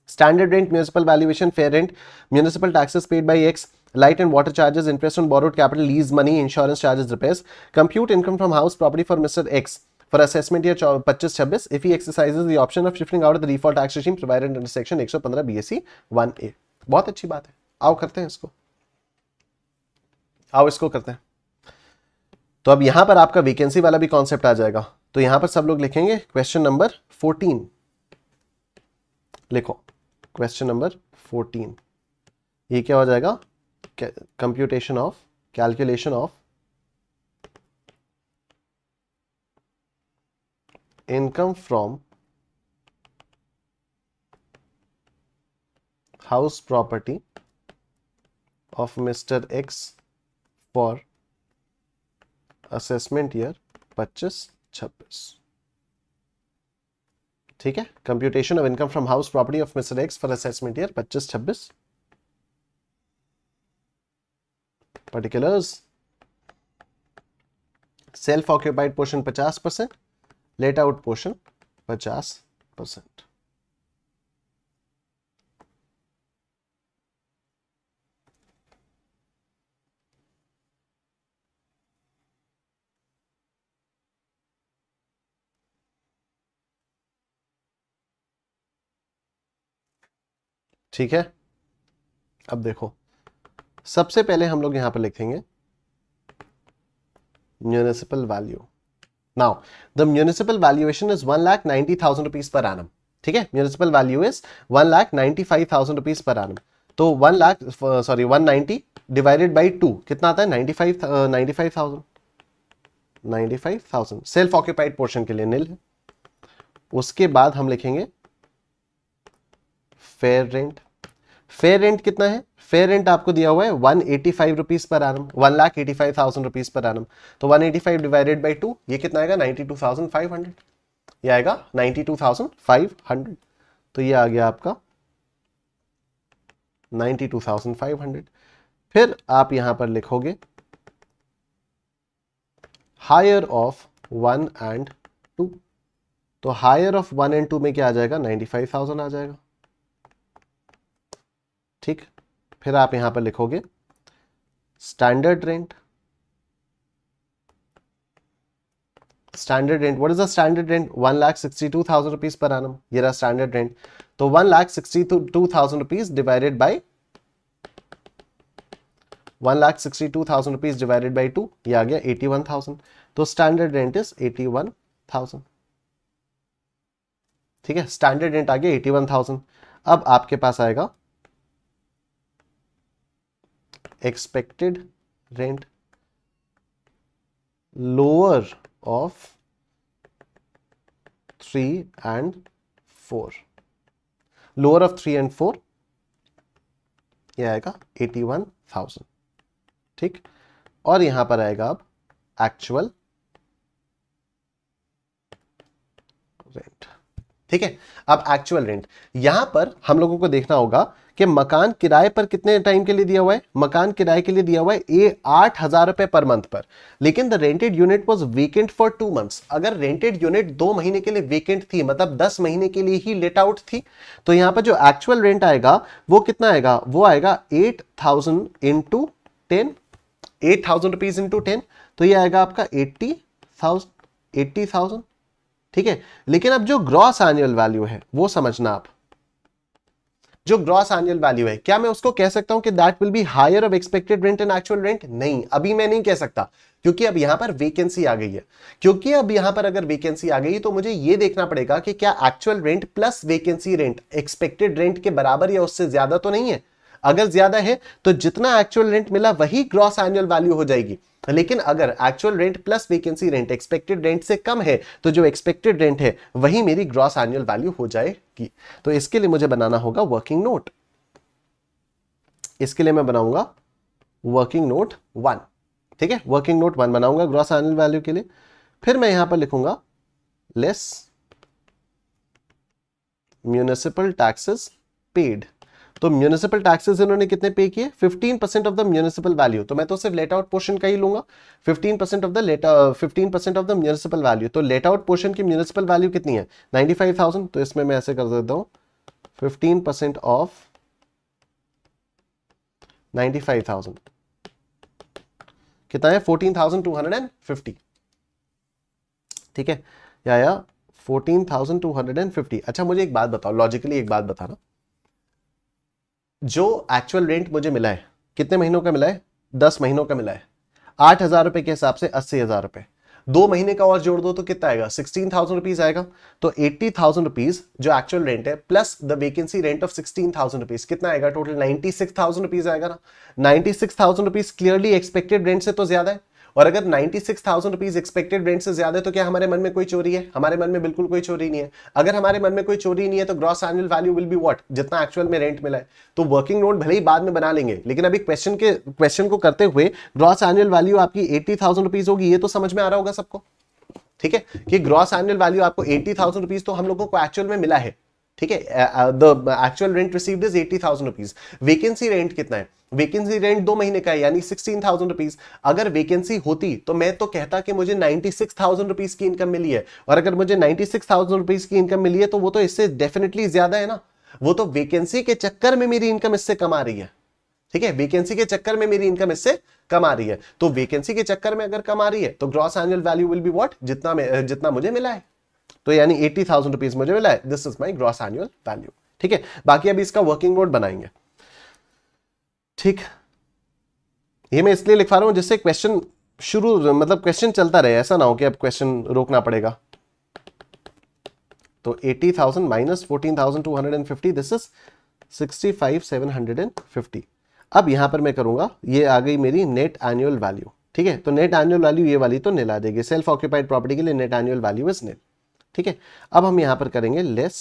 standard rent municipal valuation fair rent municipal taxes paid by X light and water charges interest on borrowed capital lease money insurance charges repair compute income from house property for mister X for assessment या पच्चीस छब्बीस if he exercise the option of shifting out the default tax regime provided in section एक सौ पंद्रह B S C one A बहुत अच्छी बात है आओ करते हैं इसको आओ इसको करते हैं तो अब यहां पर आपका वेकेंसी वाला भी कॉन्सेप्ट आ जाएगा तो यहां पर सब लोग लिखेंगे क्वेश्चन नंबर फोर्टीन लिखो क्वेश्चन नंबर फोर्टीन ये क्या हो जाएगा computation of calculation of income from house property of mister X for assessment year 25 26 ठीक है computation of income from house property of mister X for assessment year पच्चीस छब्बीस particulars self occupied portion पचास percent let out portion पचास percent ठीक है अब देखो सबसे पहले हम लोग यहां पर लिखेंगे municipal value now the municipal valuation is one lakh ninety thousand rupees per annum ठीक है municipal value is one lakh ninety five thousand rupees per annum तो one lakh sorry one ninety divided by two कितना आता है ninety five ninety five thousand ninety five thousand self occupied portion के लिए नील है उसके बाद हम लिखेंगे फेयर रेंट फेयर रेंट कितना है फेयर रेंट आपको दिया हुआ है one eighty five rupees per annum one lakh eighty five thousand rupees per annum तो one eighty five divided by two ये कितना आएगा ninety two thousand five hundred ये आएगा ninety two thousand five hundred तो ये आ गया आपका ninety two thousand five hundred फिर आप यहां पर लिखोगे higher of one and two तो higher of one and two में क्या आ जाएगा नाइन्टी फाइव थाउजेंड आ जाएगा ठीक फिर आप यहां पर लिखोगे standard rent standard rent what is the standard rent one lakh sixty two thousand rupees per annum ये रहा स्टैंडर्ड रेंट तो one lakh sixty two thousand rupees divided by one lakh sixty two thousand rupees divided by two ये आ गया eighty one thousand तो standard rent is eighty one thousand ठीक है standard rent आ गया एटी वन थाउजेंड अब आपके पास आएगा expected rent lower of 3 and 4 lower of 3 and 4 ये आएगा 81,000 ठीक और यहां पर आएगा अब एक्चुअल रेंट ठीक है अब एक्चुअल रेंट यहां पर हम लोगों को देखना होगा कि मकान किराए पर कितने टाइम के लिए दिया हुआ है मकान किराए के लिए दिया हुआ है ये आठ हजार रुपए पर मंथ पर लेकिन the rented unit was vacant for two months अगर रेंटेड यूनिट दो महीने के लिए वीकेंड थी मतलब दस महीने के लिए ही लेट आउट थी तो यहाँ पर जो एक्चुअल रेंट आएगा वो कितना आएगा वो आएगा eight thousand into ten eight thousand rupees into ten तो ये आएगा आपका एट्टी थाउजेंड एट्टी थाउजेंड ठीक है लेकिन अब जो ग्रॉस एनुअल वैल्यू है वो समझना आप जो ग्रॉस एनुअल वैल्यू है क्या मैं उसको कह सकता हूं कि that will be higher of expected rent and actual rent नहीं अभी मैं नहीं कह सकता क्योंकि अब यहां पर वेकेंसी आ गई है क्योंकि अब यहां पर अगर वेकेंसी आ गई तो मुझे यह देखना पड़ेगा कि क्या actual rent plus vacancy rent expected rent के बराबर या उससे ज्यादा तो नहीं है अगर ज्यादा है तो जितना एक्चुअल रेंट मिला वही ग्रॉस एनुअल वैल्यू हो जाएगी लेकिन अगर actual rent plus vacancy rent expected rent से कम है तो जो एक्सपेक्टेड रेंट है वही मेरी ग्रॉस एनुअल वैल्यू हो जाएगी तो इसके लिए मुझे बनाना होगा वर्किंग नोट इसके लिए मैं बनाऊंगा वर्किंग नोट वन ठीक है वर्किंग नोट वन बनाऊंगा ग्रॉस एनुअल वैल्यू के लिए फिर मैं यहां पर लिखूंगा लेस म्यूनिसिपल टैक्सेस पेड तो म्यूनिसिपल टैक्सेस इन्होंने कितने पे किए 15 percent of the municipal value तो मैं तो सिर्फ लेट आउट पोर्शन का ही लूंगा 15 percent of the let fifteen percent of the municipal value तो लेट आउट पोर्शन की म्यूनिसिपल वैल्यू कितनी है 95,000 तो इसमें मैं ऐसे कर देता हूं 15% परसेंट ऑफ 95,000 कितना है 14,250 ठीक है या या 14,250 अच्छा मुझे एक बात बताओ लॉजिकली एक बात बताना जो एक्चुअल रेंट मुझे मिला है कितने महीनों का मिला है दस महीनों का मिला है आठ हज़ार रुपए के हिसाब से अस्सी हज़ार रुपए दो महीने का और जोड़ दो तो कितना आएगा सिक्सटीन थाउजेंड रुपीज़ आएगा तो एट्टी थाउजेंड रुपीज़ जो एक्चुअल रेंट है plus the vacancy rent of sixteen thousand rupees कितना आएगा total ninety six thousand rupees आएगा ना ninety six thousand rupees clearly expected rent से तो ज़्यादा है और अगर ninety six thousand rupees expected rent से ज्यादा तो क्या हमारे मन में कोई चोरी है हमारे मन में बिल्कुल कोई चोरी नहीं है अगर हमारे मन में कोई चोरी नहीं है तो gross annual value will be what जितना एक्चुअल में रेंट मिला है तो वर्किंग नोट भले ही बाद में बना लेंगे लेकिन अभी क्वेश्चन के क्वेश्चन को करते हुए ग्रॉस एनुअल वैल्यू आपकी एट्टी थाउजेंड रुपीज होगी ये तो समझ में आ रहा होगा सबको ठीक है कि ग्रॉस एनुअल वैल्यू आपको एट्टी थाउजेंड रुपीज तो हम लोगों को एक्चुअल में मिला है ठीक है the actual rent receive is eighty thousand rupees vacancy rent कितना है वेकेंसी रेंट दो महीने का है यानी सिक्सटीन थाउजेंड रुपीज अगर वेकेंसी होती तो मैं तो कहता कि मुझे नाइन्टी सिक्स थाउजेंड रुपीज की इनकम मिली है और अगर मुझे नाइन्टी सिक्स थाउजेंड रुपीज की इनकम मिली है तो वो तो इससे डेफिनेटली ज्यादा है ना वो तो वेकेंसी के चक्कर में मेरी इनकम इससे कम आ रही है ठीक है वेकेंसी के चक्कर में मेरी इनकम इससे कम आ रही है तो वेकेंसी के चक्कर में अगर कम आ रही है तो gross annual value will be what जितना जितना मुझे मिला है तो यानी एटी थाउजेंड रुपीज मुझे मिला है this is my gross annual value ठीक है बाकी अभी इसका वर्किंग नोट बनाएंगे ठीक ये मैं इसलिए लिखवा रहा हूं जिससे क्वेश्चन शुरू मतलब क्वेश्चन चलता रहे ऐसा ना हो कि अब क्वेश्चन रोकना पड़ेगा तो 80,000 माइनस 14,250 दिस इज 65,750 अब यहां पर मैं करूंगा ये आ गई मेरी नेट एनुअल वैल्यू ठीक है तो नेट एनुअल वैल्यू ये वाली तो निला देगी सेल्फ ऑक्यूपाइड प्रॉपर्टी के लिए net annual value is net ठीक है अब हम यहां पर करेंगे लेस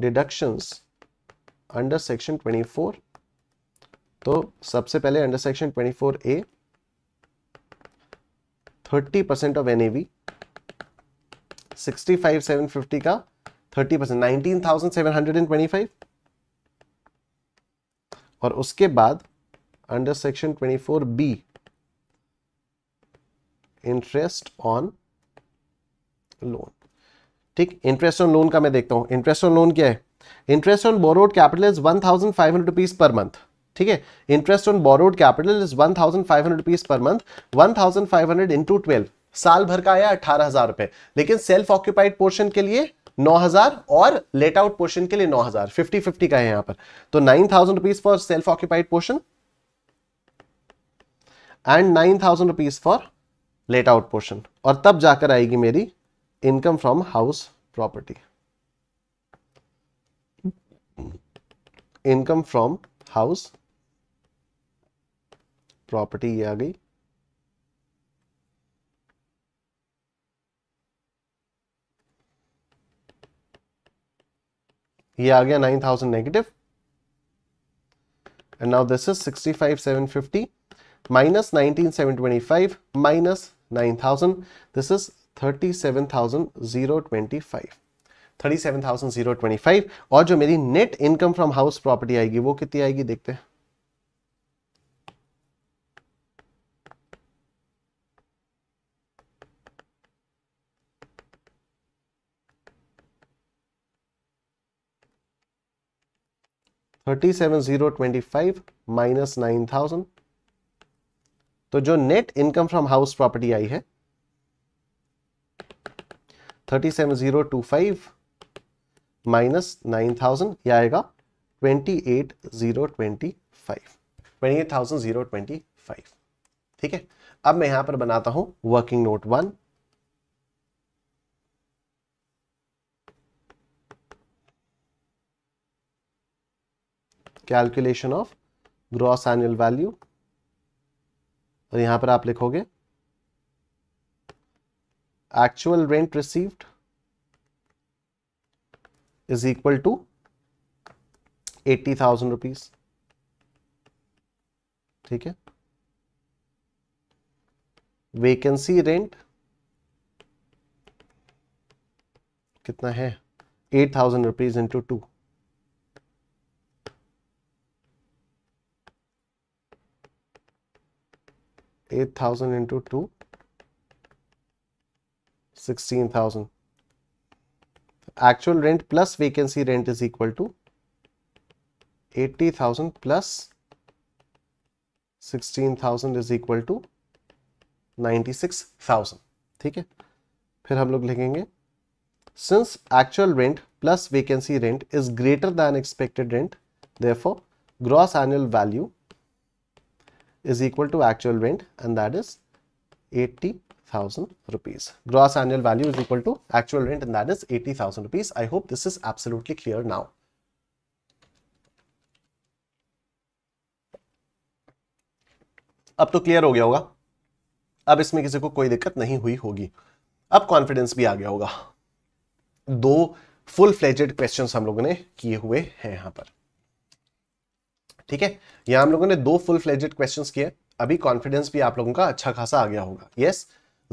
डिडक्शंस अंडर सेक्शन 24 तो सबसे पहले under section 24 A 30 percent of NAV 65,750 का 30 परसेंट नाइनटीन और उसके बाद under section 24 B interest on loan ठीक इंटरेस्ट ऑन लोन का मैं देखता हूं इंटरेस्ट ऑन लोन क्या है interest on borrowed capital is one thousand five hundred rupees per month ठीक है interest on borrowed capital is one thousand five hundred rupees per month one thousand five hundred into twelve साल भर का आया अठारह हजार रुपए लेकिन सेल्फ ऑक्यूपाइड पोर्शन के लिए नौ हजार और लेट आउट पोर्शन के लिए नौ हजार फिफ्टी फिफ्टी का है यहां पर तो nine thousand rupees for self occupied portion and nine thousand rupees for let out portion और तब जाकर आएगी मेरी income from house property income from house property ये आ गई ये आ गया nine thousand negative and now this is sixty five seven fifty minus 19725 minus 9000. This is 37,025. 37,025 और जो मेरी net income from house property आएगी वो कितनी आएगी देखते हैं thirty seven zero twenty five minus nine thousand तो जो net income from house property आई है thirty seven zero two five minus nine thousand या आएगा twenty eight zero twenty five twenty eight thousand zero twenty five ठीक है अब मैं यहां पर बनाता हूं working note one calculation of gross annual value और यहां पर आप लिखोगे actual rent received is equal to eighty thousand rupees ठीक है वेकेंसी रेंट कितना है eight thousand rupees into two 8000 into 2 16000 actual rent plus vacancy rent is equal to 80000 plus 16000 is equal to 96000 ठीक है फिर हम लोग since actual rent plus vacancy rent is greater than expected rent therefore gross annual value is equal to actual rent and that is 80,000 rupees. Gross annual value is equal to actual rent and that is 80,000 rupees. I hope this is absolutely clear now. अब तो clear हो गया होगा अब इसमें किसी को कोई दिक्कत नहीं हुई होगी अब कॉन्फिडेंस भी आ गया होगा दो फुल फ्लेजेड क्वेश्चंस हम लोगों ने किए हुए हैं यहां पर ठीक है यहां हम लोगों ने दो फुल फ्लेजेड क्वेश्चन किए अभी कॉन्फिडेंस भी आप लोगों का अच्छा खासा आ गया होगा yes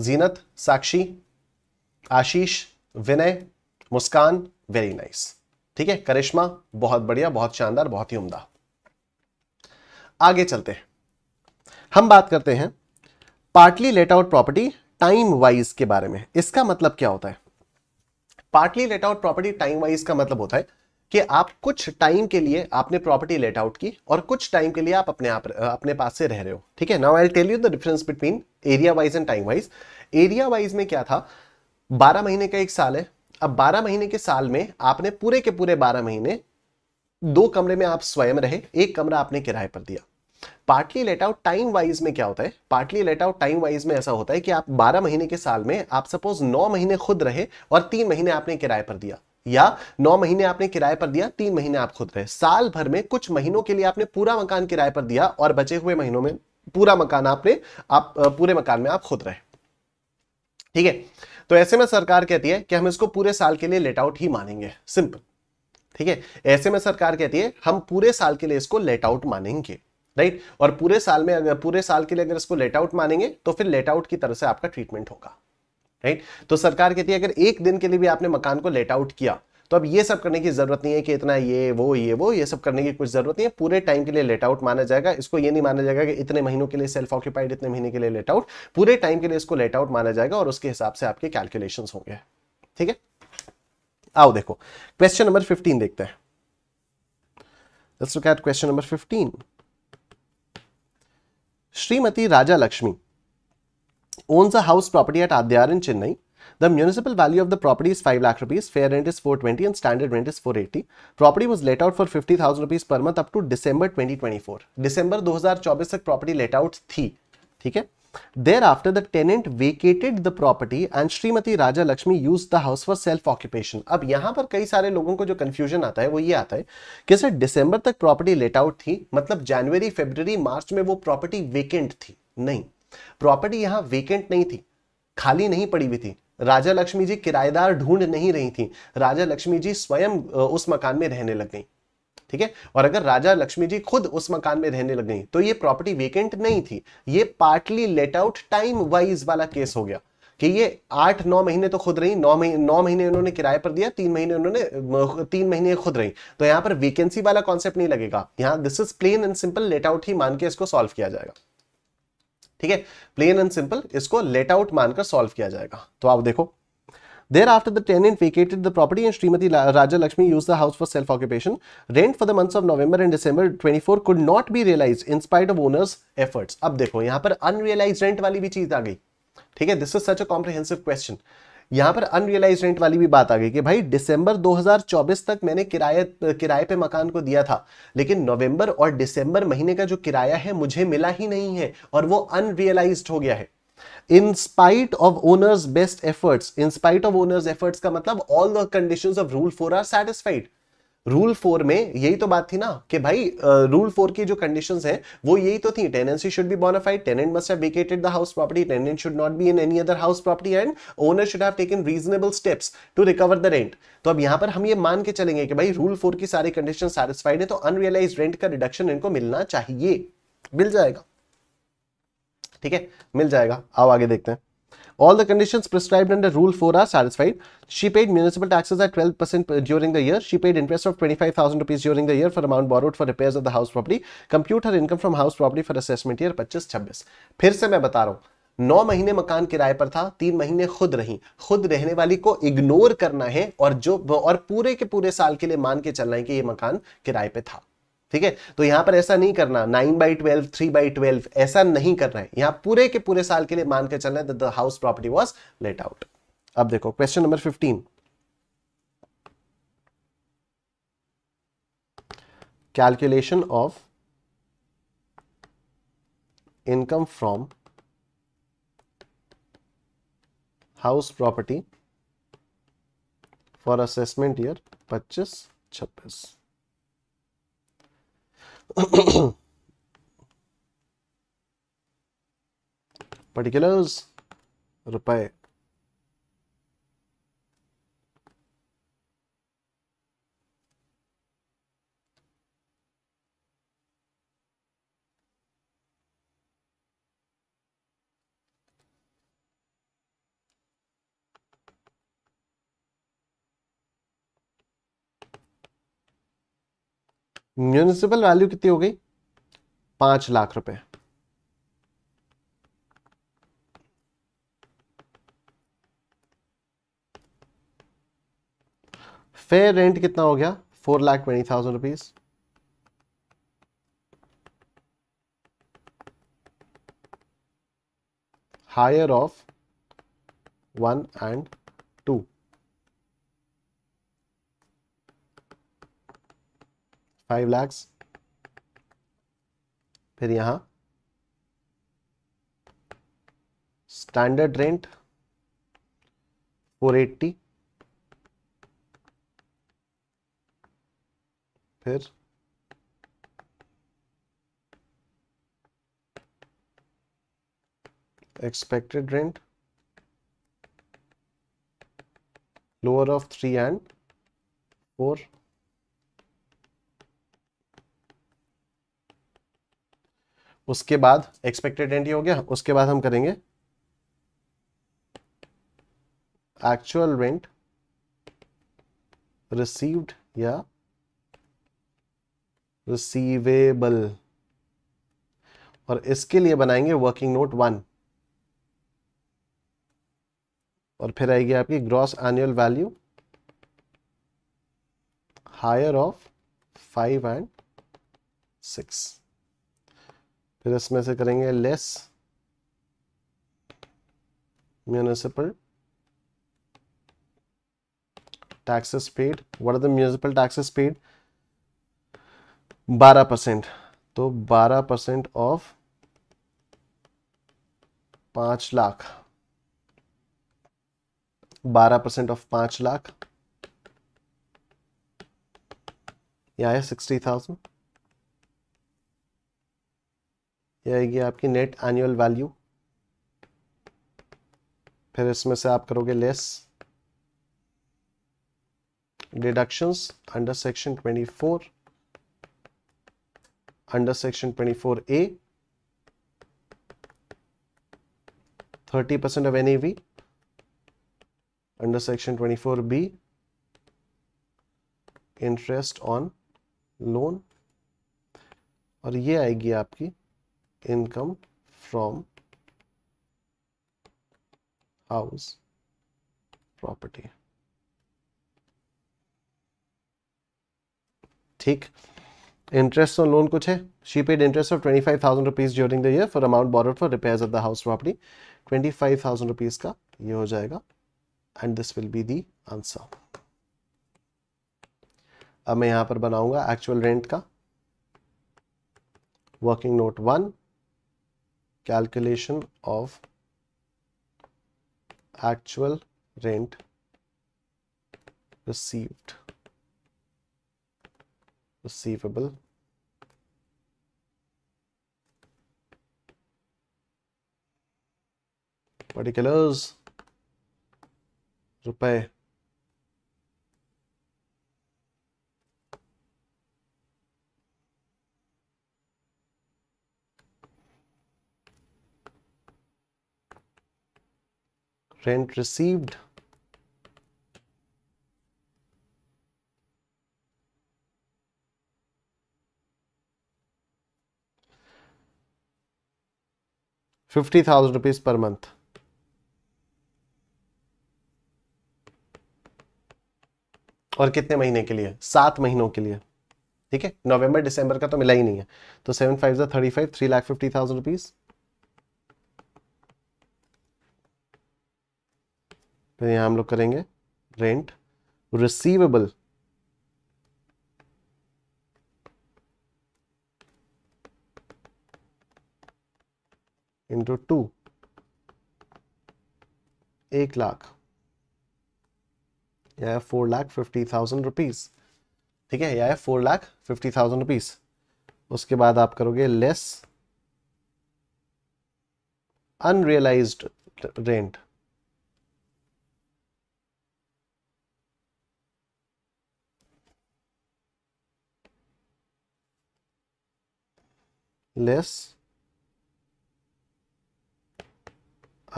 Zeenat Sakshi Ashish Vinay Muskan very nice ठीक है करिश्मा बहुत बढ़िया बहुत शानदार बहुत ही उम्दा आगे चलते हैं हम बात करते हैं partly let out property time wise के बारे में इसका मतलब क्या होता है partly let out property time wise का मतलब होता है कि आप कुछ टाइम के लिए आपने प्रॉपर्टी लेट आउट की और कुछ टाइम के लिए आप अपने आप अपने पास से रह रहे हो ठीक है now I tell you the difference between area wise and time wise area wise में क्या था बारह महीने का एक साल है अब बारह महीने के साल में आपने पूरे के पूरे बारह महीने दो कमरे में आप स्वयं रहे एक कमरा आपने किराए पर दिया partly let out time wise में क्या होता है partly let out time wise में ऐसा होता है कि आप 12 महीने के साल में आप सपोज 9 महीने खुद रहे और 3 महीने आपने किराए पर दिया या नौ महीने आपने किराए पर दिया तीन महीने आप खुद रहे साल भर में कुछ महीनों के लिए आपने पूरा मकान किराए पर दिया और बचे हुए महीनों में पूरा मकान आपने आप पूरे मकान में आप खुद रहे ठीक है तो ऐसे में सरकार कहती है कि हम इसको पूरे साल के लिए लेट आउट ही मानेंगे सिंपल ठीक है ऐसे में सरकार कहती है हम पूरे साल के लिए इसको लेट आउट मानेंगे राइट और पूरे साल में अगर पूरे साल के लिए अगर इसको लेट आउट मानेंगे तो फिर लेट आउट की तरह से आपका ट्रीटमेंट होगा राइट तो सरकार कहती है अगर एक दिन के लिए भी आपने मकान को लेट आउट किया तो अब ये सब करने की जरूरत नहीं है कि इतना ये वो ये वो ये सब करने की कुछ जरूरत नहीं है पूरे टाइम के लिए लेट आउट माना जाएगा इसको ये नहीं माना जाएगा कि इतने महीनों के लिए सेल्फ ऑक्यूपाइड इतने महीने के लिए लेट आउट पूरे टाइम के लिए इसको लेट आउट माना जाएगा और उसके हिसाब से आपके कैलकुलेशन होंगे ठीक है आओ देखो क्वेश्चन नंबर फिफ्टीन देखते हैं question number fifteen Shrimati Raja Lakshmi owns a house property at Adyar in Chennai. The municipal value of the property is 5 lakh rupees, fair rent is 420 and standard rent is 480. Property was let out for 50,000 rupees per month up to December 2024. December 2024 तक property let out थी, ठीक है? Thereafter, the tenant vacated the property and Srimati Raja Lakshmi used the house for self-occupation. अब यहाँ पर कई सारे लोगों को जो confusion आता है वो ये आता है कि सर दिसंबर तक property लेट आउट थी मतलब जनवरी फेबररी मार्च में वो प्रॉपर्टी वेकेंट थी नहीं प्रॉपर्टी यहां वेकेंट नहीं थी खाली नहीं पड़ी हुई थी राजा लक्ष्मी जी किराएदार ढूंढ नहीं रही थी राजा लक्ष्मी जी स्वयं उस मकान में रहने लग गई ठीक है और अगर राजा लक्ष्मी जी खुद उस मकान में रहने लग गई तो ये प्रॉपर्टी वेकेंट नहीं थी ये partly let out time wise वाला केस हो गया कि ये आठ नौ महीने तो खुद रही नौ महीने नौ महीने उन्होंने किराए पर दिया तीन महीने उन्होंने तीन महीने खुद रही तो यहां पर वेकेंसी वाला कॉन्सेप्ट नहीं लगेगा यहां this is plain and simple let out ही मान के इसको सॉल्व किया जाएगा ठीक है प्लेन एंड सिंपल इसको लेट आउट मानकर सॉल्व किया जाएगा तो आप देखो thereafter the ten tenant vacated the property and Shrimati Raja Lakshmi use the house for self occupation rent for the months of November and December twenty four could not be realise in spite of owner's efforts अब देखो यहां पर unrealise rent वाली भी चीज आ गई ठीक है this is such a comprehensive question यहां पर अनरियलाइज रेंट वाली भी बात आ गई कि भाई दिसंबर 2024 तक मैंने किराए किराए पे मकान को दिया था लेकिन नवंबर और दिसंबर महीने का जो किराया है मुझे मिला ही नहीं है और वो अनरियलाइज हो गया है in spite of owner's best efforts in spite of owner's efforts का मतलब all the condition of rule four are satisfied rule four में यही तो बात थी ना कि भाई रूल uh, फोर की जो कंडीशंस हैं वो यही तो थी tenancy should be bona fide tenant must have vacated the house property tenant should not be in any other house property and owner should have taken reasonable steps to recover the rent तो अब यहां पर हम ये मान के चलेंगे कि भाई रूल फोर की सारी कंडीशन सेटिस्फाइड है तो अनरियलाइज रेंट का रिडक्शन इनको मिलना चाहिए मिल जाएगा ठीक है मिल जाएगा आओ आगे देखते हैं All the conditions prescribed under Rule 4 are satisfied. She paid municipal taxes at 12% during the year. She paid interest of 25,000 rupees during the year for amount borrowed for repairs of the house property. Compute her income from house property for assessment year 25-26. फिर से मैं बता रहा हूँ नौ महीने मकान किराए पर था तीन महीने खुद रही खुद रहने वाली को इग्नोर करना है और जो और पूरे के पूरे साल के लिए मान के चलना है कि ये मकान किराए पे था ठीक है तो यहां पर ऐसा नहीं करना nine by twelve three by twelve ऐसा नहीं करना है यहां पूरे के पूरे साल के लिए मान के चलना है the house property was let out अब देखो question number fifteen calculation of income from house property for assessment year पच्चीस छब्बीस [clears throat] particulars reply म्यूनिसिपल वैल्यू कितनी हो गई पांच लाख रुपए फेयर रेंट कितना हो गया four lakh twenty thousand rupees higher of one and five lakhs फिर यहां स्टैंडर्ड रेंट फोर एट्टी फिर expected rent lower of three and four उसके बाद एक्सपेक्टेड एंट्री हो गया उसके बाद हम करेंगे एक्चुअल रेंट रिसीव्ड या रिसीवेबल और इसके लिए बनाएंगे वर्किंग नोट वन और फिर आएगी आपकी gross annual value higher of five and six फिर इसमें से करेंगे less municipal taxes paid what are the municipal taxes paid 12 percent तो 12 परसेंट ऑफ पांच लाख 12 परसेंट ऑफ पांच लाख या है सिक्सटी थाउजेंड ये आएगी आपकी नेट एनुअल वैल्यू फिर इसमें से आप करोगे less deductions under section 24 under section 24 A 30 percent of under section 24 B interest on loan और ये आएगी आपकी income from house property ठीक इंटरेस्ट ऑन लोन कुछ है she paid interest of twenty five thousand rupees during the year for amount borrowed for repair of the house property twenty five thousand rupees का ये हो जाएगा and this will be the answer अब मैं यहां पर बनाऊंगा एक्चुअल रेंट का working note one calculation of actual rent received receivable particulars rupee rent received fifty thousand rupees per month. और कितने महीने के लिए सात महीनों के लिए ठीक है नवंबर दिसंबर का तो मिला ही नहीं है तो seven five thirty five three lakh fifty thousand rupees फिर यहाँ हम लोग करेंगे रेंट रिसीवेबल इंटू टू एक लाख या है four lakh fifty thousand rupees ठीक है या है four lakh fifty thousand rupees उसके बाद आप करोगे less unrealised rent less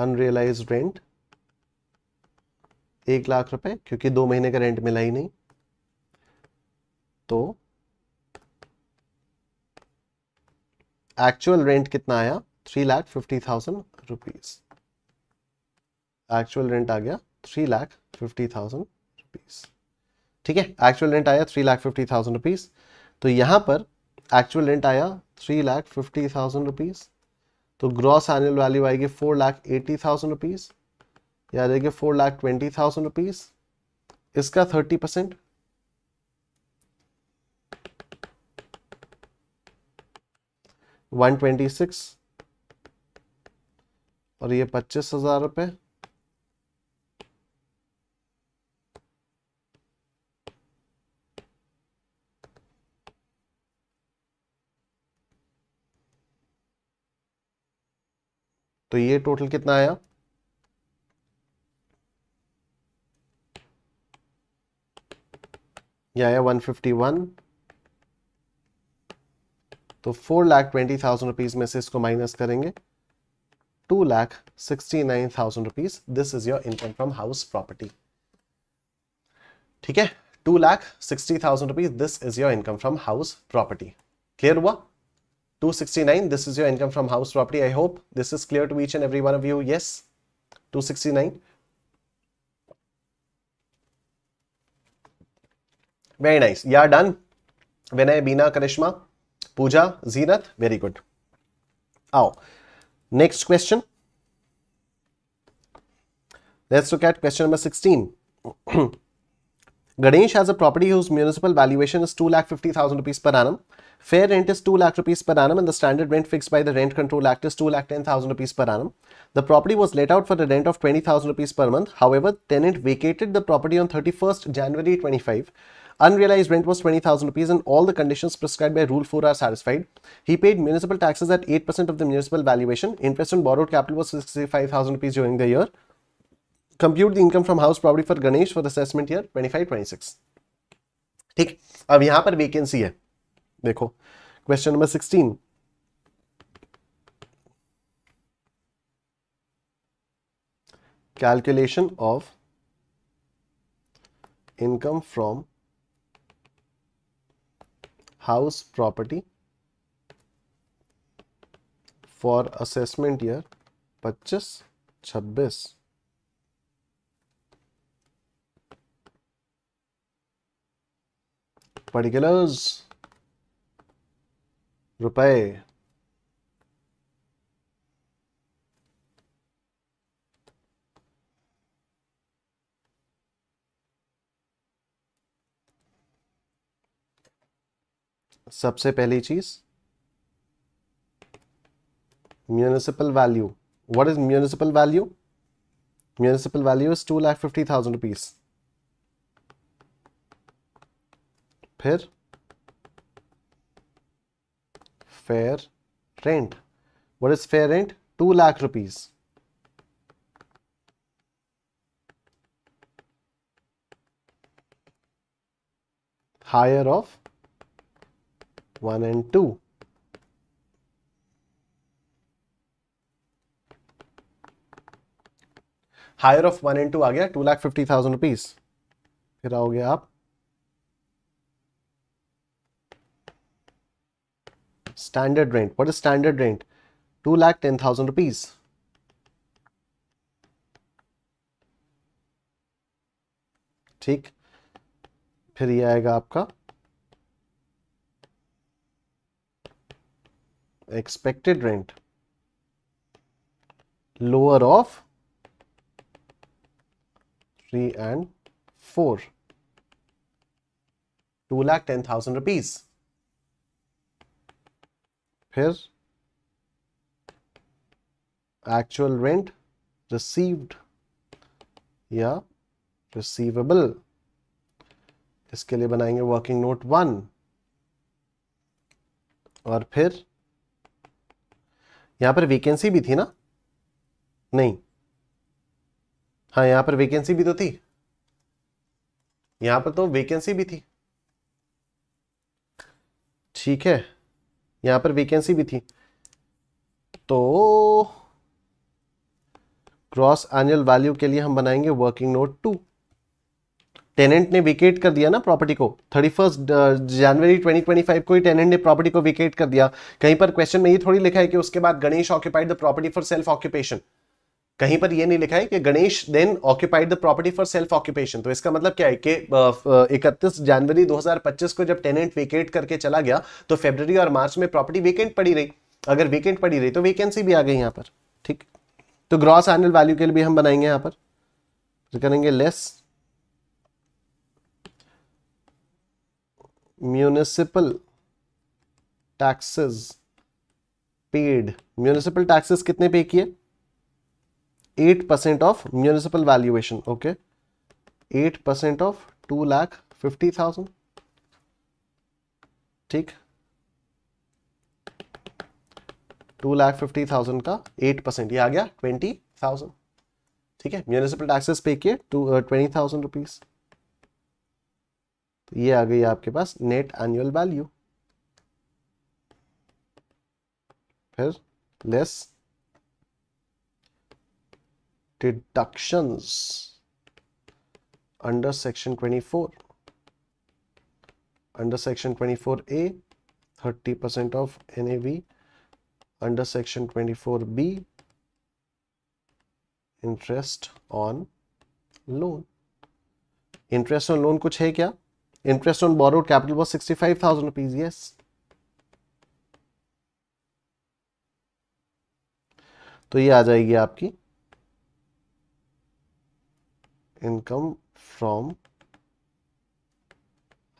unrealized rent एक लाख रुपए क्योंकि दो महीने का रेंट मिला ही नहीं तो एक्चुअल रेंट कितना आया three lakh fifty thousand rupees actual rent आ गया three lakh fifty thousand rupees ठीक है एक्चुअल रेंट आया three lakh fifty thousand rupees तो यहां पर एक्चुअल रेंट आया three lakh fifty thousand rupees तो ग्रॉस एनुअल वैल्यू आएगी four lakh eighty thousand rupees या जाएगी four lakh twenty thousand rupees इसका thirty percent one twenty six और ये पच्चीस हज़ार रुपये तो ये टोटल कितना आया ये आया 151 तो four lakh twenty thousand rupees में से इसको माइनस करेंगे two lakh sixty nine thousand rupees this is your income from house property ठीक है two lakh sixty thousand rupees this is your income from house property clear हुआ 269 this is your income from house property i hope this is clear to each and every one of you yes 269 very nice yeah done vinay Bina, karishma Puja zenith very good now next question let's look at question number 16 [clears throat] Ganesh has a property whose municipal valuation is 2,50,000 rupees per annum. Fair rent is 2 lakh rupees per annum and the standard rent fixed by the Rent Control Act is 2 lakh 10,000 rupees per annum. The property was let out for a rent of 20,000 rupees per month. However, tenant vacated the property on 31st January 25. Unrealized rent was 20,000 rupees and all the conditions prescribed by Rule 4 are satisfied. He paid municipal taxes at 8% of the municipal valuation. Interest on borrowed capital was 65,000 rupees during the year. compute the income from house property for Ganesh for assessment year 25-26 ठीक अब यहां पर vacancy है देखो question number 16 calculation of income from house property for assessment year 25 26 particulars rupee सबसे पहली चीज municipal value what is municipal value municipal value is two lakh fifty thousand rupees फिर fair rent what is fair rent two lakh rupees higher of one and two higher of one and two आ गया two lakh fifty thousand rupees फिर आओगे आप standard rent. What is standard rent? 2 lakh 10,000 rupees. ठीक फिर ये आएगा आपका expected rent lower of three and four two lakh ten thousand rupees फिर एक्चुअल रेंट रिसीव्ड या रिसीवेबल इसके लिए बनाएंगे वर्किंग नोट वन और फिर यहां पर वैकेंसी भी थी ना नहीं हाँ यहां पर वैकेंसी भी तो थी यहां पर तो वैकेंसी भी थी ठीक है यहां पर वैकेंसी भी थी तो क्रॉस एनुअल वैल्यू के लिए हम बनाएंगे वर्किंग नोट टू टेनेंट ने विकेट कर दिया ना प्रॉपर्टी को थर्टी फर्स्ट जनवरी 2025 को ही टेनेंट ने प्रॉपर्टी को विकेट कर दिया कहीं पर क्वेश्चन में ये थोड़ी लिखा है कि उसके बाद Ganesh occupied the property for self occupation कहीं पर यह नहीं लिखा है कि Ganesh then occupied the property for self occupation तो इसका मतलब क्या है कि इकतीस जनवरी 2025 को जब टेनेंट वेकेट करके चला गया तो फेब्रवरी और मार्च में प्रॉपर्टी वेकेंट पड़ी रही अगर वेकेंट पड़ी रही तो वेकेंसी भी आ गई यहां पर ठीक तो ग्रॉस एनुअल वैल्यू के लिए भी हम बनाएंगे यहां पर तो करेंगे less municipal taxes paid municipal taxes कितने पे किए eight percent of municipal valuation okay eight percent of two lakh fifty thousand ठीक टू लाख फिफ्टी थाउजेंड का एट परसेंट यह आ गया ट्वेंटी थाउजेंड ठीक है म्यूनिसिपल टैक्सेस पे किए टू ट्वेंटी थाउजेंड रुपीज ये आ गई आपके पास नेट एनुअल वैल्यू फिर less deductions under section 24 under section 24a 30% of NAV under section 24b interest on loan interest on loan kuch hai kya interest on borrowed capital was 65000 rupees yes तो ये आ जाएगी आपकी income from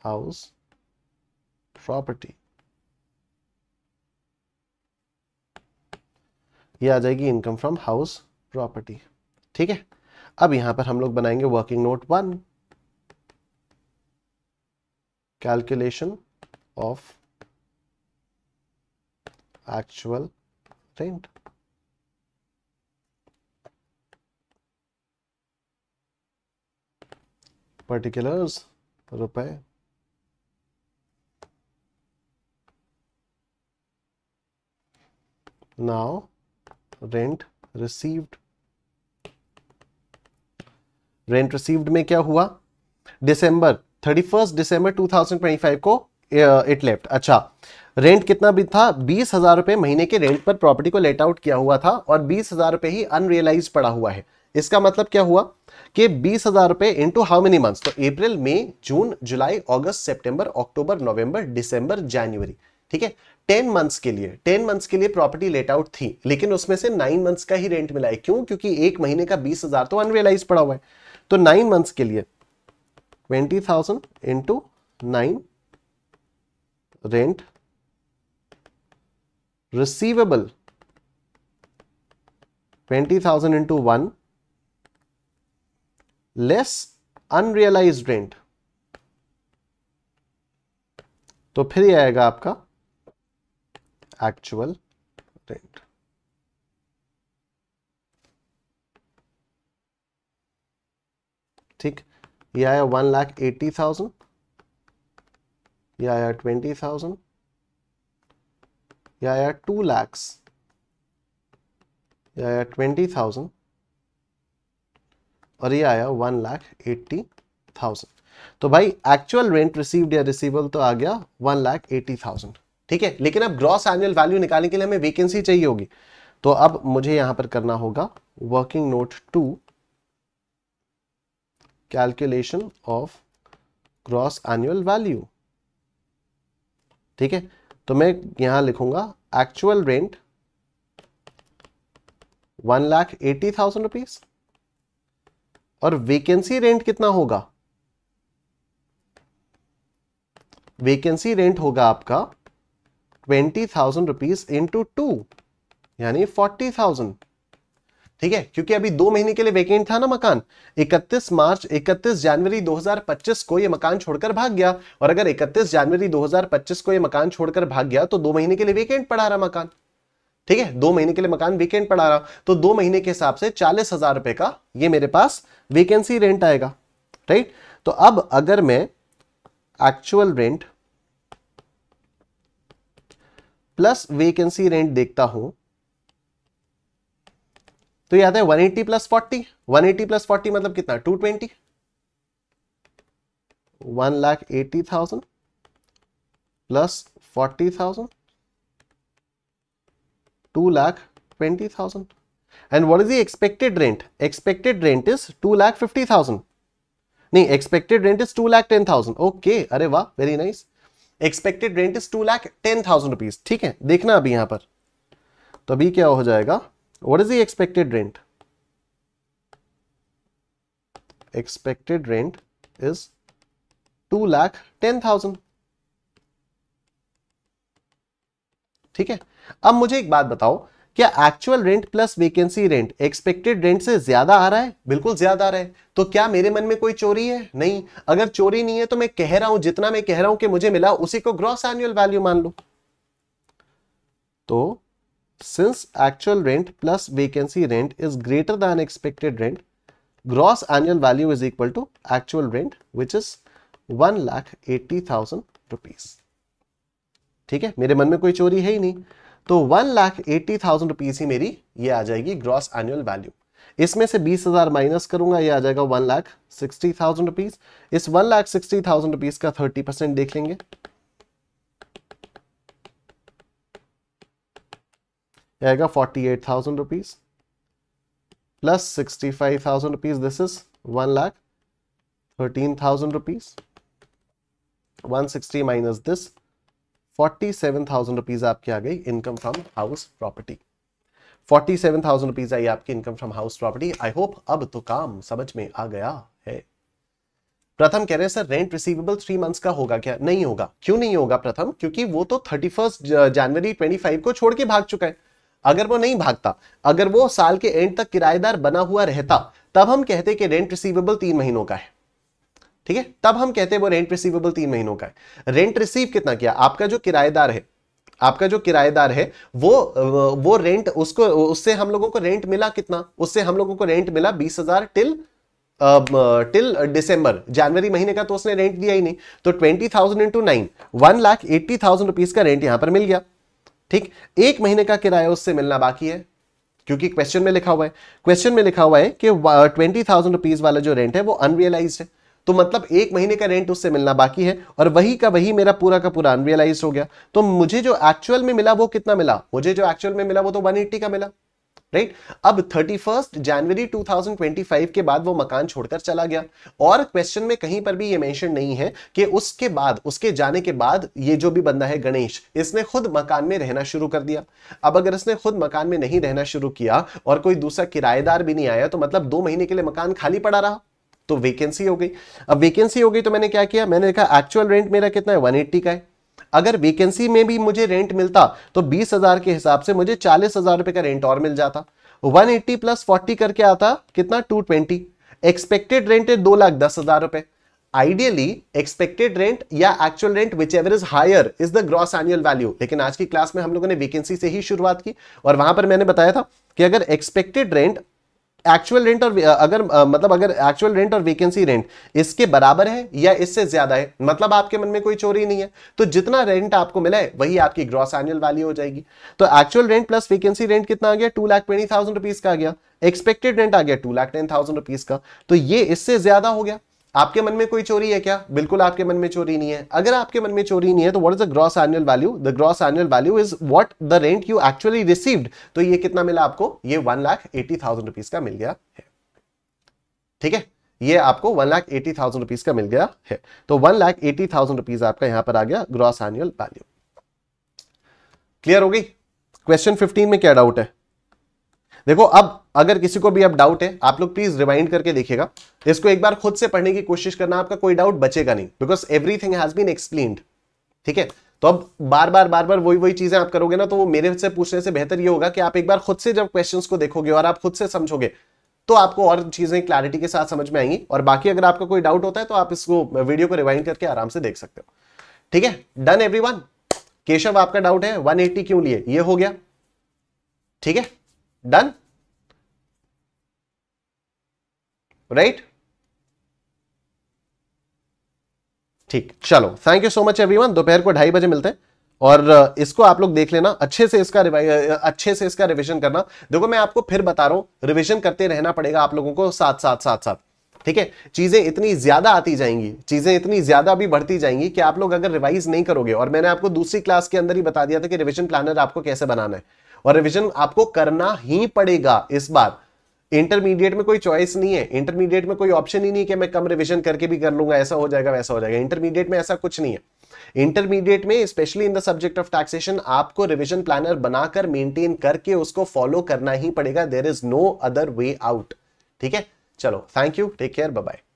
house property ये आ जाएगी income from house property ठीक है अब यहां पर हम लोग बनाएंगे working note one calculation of actual rent particulars रुपए now rent received rent received में क्या हुआ दिसंबर थाउजेंड ट्वेंटी फाइव को इट uh, लेफ्ट अच्छा रेंट कितना भी था बीस हजार रुपए महीने के रेंट पर प्रॉपर्टी को लेट आउट किया हुआ था और बीस हजार रुपए ही अनरियलाइज पड़ा हुआ है इसका मतलब क्या हुआ कि बीस हजार रुपए इंटू हाउ मेनी मंथ तो अप्रैल मई जून जुलाई अगस्त सितंबर अक्टूबर नवंबर दिसंबर जनवरी ठीक है टेन मंथ्स के लिए टेन मंथ्स के लिए प्रॉपर्टी लेट आउट थी लेकिन उसमें से नाइन मंथ्स का ही रेंट मिला है क्यों क्योंकि एक महीने का बीस हजार तो अनरियलाइज पड़ा हुआ है तो नाइन मंथ्स के लिए twenty thousand into nine rent receivable twenty thousand into one less unrealized rent तो फिर ये आएगा आपका एक्चुअल रेंट ठीक ये आया वन लाख एटी थाउजेंड ये आया ट्वेंटी थाउजेंड ये आया टू लैक्स ये आया ट्वेंटी थाउजेंड और ये आया वन लाख एट्टी थाउजेंड तो भाई एक्चुअल रेंट रिसीव्ड या रिसीवल तो आ गया वन लाख एटी थाउजेंड ठीक है लेकिन अब ग्रॉस एनुअल वैल्यू निकालने के लिए हमें वेकेंसी चाहिए होगी तो अब मुझे यहां पर करना होगा working note two calculation of gross annual value ठीक है तो मैं यहां लिखूंगा actual rent one lakh eighty thousand rupees और वेकेंसी रेंट कितना होगा वेकेंसी रेंट होगा आपका twenty thousand rupees into two यानी फोर्टी थाउजेंड ठीक है क्योंकि अभी दो महीने के लिए वेकेंट था ना मकान 31 मार्च 31 जनवरी 2025 को ये मकान छोड़कर भाग गया और अगर 31 जनवरी 2025 को ये मकान छोड़कर भाग गया तो दो महीने के लिए वेकेंट पड़ा रहा मकान ठीक है दो महीने के लिए मकान वीकेंड पड़ा रहा तो दो महीने के हिसाब से चालीस हजार रुपए का ये मेरे पास वेकेंसी रेंट आएगा राइट तो अब अगर मैं actual rent plus vacancy rent देखता हूं तो याद है है 180 प्लस 40 180 प्लस 40 मतलब कितना 220 one lakh eighty thousand plus forty thousand two lakh twenty thousand and what is is expected rent expected rent is two 2 fifty thousand नहीं expected rent is two lakh ten thousand okay अरे वाह very nice expected rent is two lakh ten thousand rupees ठीक है देखना अभी यहां पर तो अभी क्या हो जाएगा what is the expected rent expected rent is two lakh ten thousand ठीक है अब मुझे एक बात बताओ क्या actual rent plus vacancy rent expected rent से ज्यादा आ रहा है बिल्कुल ज्यादा आ रहा है तो क्या मेरे मन में कोई चोरी है नहीं अगर चोरी नहीं है तो मैं कह रहा हूं जितना मैं कह रहा हूं कि मुझे मिला उसी को ग्रॉस एनुअल वैल्यू मान लो तो since actual rent plus vacancy rent is greater than expected rent gross annual value is equal to actual rent which is one lakh eighty thousand rupees ठीक है मेरे मन में कोई चोरी है ही नहीं तो one lakh eighty thousand rupees ही मेरी ये आ जाएगी ग्रॉस एनुअल वैल्यू इसमें से बीस हजार माइनस करूंगा ये आ जाएगा one lakh sixty thousand rupees इस one lakh sixty thousand rupees का थर्टी परसेंट देख लेंगे आएगा forty eight thousand rupees plus sixty five thousand rupees this is one lakh thirteen thousand rupees one sixty minus this forty seven thousand rupees आपकी आ गई income from house property forty seven thousand rupees आई आपकी income from house property I hope अब तो काम समझ में आ गया है प्रथम कह रहे हैं sir rent receivable three months का होगा क्या नहीं होगा क्यों नहीं होगा प्रथम क्योंकि वो तो thirty first January twenty five को छोड़ के भाग चुका है अगर वो नहीं भागता अगर वो साल के एंड तक किराएदार बना हुआ रहता तब हम कहते कि रेंट रिसीवेबल तीन महीनों का है ठीक है तब हम कहते हैं वो रेंट रिसीवेबल तीन महीनों का है रेंट रिसीव कितना किया आपका जो किराएदार है आपका जो किराएदार है वो वो रेंट उसको उससे हम लोगों को रेंट मिला कितना उससे हम लोगों को रेंट मिला बीस हजार टिल टिल दिसंबर जनवरी महीने का तो उसने रेंट दिया ही नहीं तो twenty thousand into nine one lakh eighty thousand rupees का रेंट यहां पर मिल गया ठीक एक महीने का किराया उससे मिलना बाकी है क्योंकि क्वेश्चन में लिखा हुआ है क्वेश्चन में लिखा हुआ है कि ट्वेंटी थाउजेंड रुपीज वाला जो रेंट है वो अनरियलाइज है तो मतलब एक महीने का रेंट उससे मिलना बाकी है और वही का वही मेरा पूरा का पूरा अनरियलाइज हो गया तो मुझे जो एक्चुअल में मिला वो कितना मिला मुझे जो एक्चुअल में मिला वो तो वन का मिला राइट अब थर्टी फर्स्ट जनवरी 2025 के बाद वो मकान छोड़कर चला गया और क्वेश्चन में कहीं पर भी ये मेंशन नहीं है कि उसके बाद उसके जाने के बाद ये जो भी बंदा है गणेश इसने खुद मकान में रहना शुरू कर दिया अब अगर इसने खुद मकान में नहीं रहना शुरू किया और कोई दूसरा किराएदार भी नहीं आया तो मतलब दो महीने के लिए मकान खाली पड़ा रहा तो वैकेंसी हो गई अब वैकेंसी हो गई तो मैंने क्या किया मैंने देखा एक्चुअल रेंट मेरा कितना है वन का है अगर वैकेंसी में भी मुझे रेंट मिलता तो बीस के हिसाब से मुझे चालीस रुपए का रेंट और मिल जाता 180 प्लस फोर्टी करके आता कितना 220 एक्सपेक्टेड रेंट है दो लाख दस हजार रुपए आइडियली एक्सपेक्टेड रेंट या actual rent whichever is higher is the gross annual value लेकिन आज की क्लास में हम लोगों ने वेकेंसी से ही शुरुआत की और वहां पर मैंने बताया था कि अगर एक्सपेक्टेड रेंट एक्चुअल रेंट और अगर मतलब अगर एक्चुअल रेंट और वेकेंसी रेंट इसके बराबर है या इससे ज्यादा है मतलब आपके मन में कोई चोरी नहीं है तो जितना रेंट आपको मिला है वही आपकी ग्रॉस एनुअल वैल्यू हो जाएगी तो actual rent plus vacancy rent कितना आ गया two lakh twenty thousand rupees का आ गया एक्सपेक्टेड रेंट आ गया two lakh ten thousand rupees का तो ये इससे ज्यादा हो गया आपके मन में कोई चोरी है क्या बिल्कुल आपके मन में चोरी नहीं है अगर आपके मन में चोरी नहीं है तो what is the gross annual value the gross annual value is what the rent you actually received तो ये कितना मिला आपको ये one lakh eighty thousand rupees का मिल गया है ठीक है ये आपको one lakh eighty thousand rupees का मिल गया है तो one lakh eighty thousand rupees आपका यहां पर आ गया ग्रॉस एनुअल वैल्यू क्लियर हो गई क्वेश्चन फिफ्टीन में क्या डाउट है देखो अब अगर किसी को भी अब डाउट है आप लोग प्लीज रिमाइंड करके देखिएगा इसको एक बार खुद से पढ़ने की कोशिश करना आपका कोई डाउट बचेगा नहीं because everything has been explain ठीक है तो अब बार बार बार बार वही वही चीजें आप करोगे ना तो वो मेरे से पूछने से बेहतर ये होगा कि आप एक बार खुद से जब क्वेश्चंस को देखोगे और आप खुद से समझोगे तो आपको और चीजें क्लैरिटी के साथ समझ में आएंगी और बाकी अगर आपका कोई डाउट होता है तो आप इसको वीडियो को रिवाइंड करके आराम से देख सकते हो ठीक है डन एवरी केशव आपका डाउट है वन क्यों लिए ये हो गया ठीक है Done? Right? ठीक चलो thank you so much everyone दोपहर को ढाई बजे मिलते हैं और इसको आप लोग देख लेना अच्छे से इसका अच्छे से इसका रिवीजन करना देखो मैं आपको फिर बता रहा हूं रिवीजन करते रहना पड़ेगा आप लोगों को साथ साथ साथ साथ ठीक है चीजें इतनी ज्यादा आती जाएंगी चीजें इतनी ज्यादा भी बढ़ती जाएंगी कि आप लोग अगर रिवाइज नहीं करोगे और मैंने आपको दूसरी क्लास के अंदर ही बता दिया था कि रिविजन प्लानर आपको कैसे बनाना है और रिविजन आपको करना ही पड़ेगा इस बार इंटरमीडिएट में कोई चॉइस नहीं है इंटरमीडिएट में कोई ऑप्शन ही नहीं कि मैं कम रिविजन करके भी कर लूंगा ऐसा हो जाएगा वैसा हो जाएगा इंटरमीडिएट में ऐसा कुछ नहीं है इंटरमीडिएट में specially in the subject of taxation आपको रिविजन प्लानर बनाकर मेंटेन करके उसको फॉलो करना ही पड़ेगा there is no other way out ठीक है चलो thank you take care bye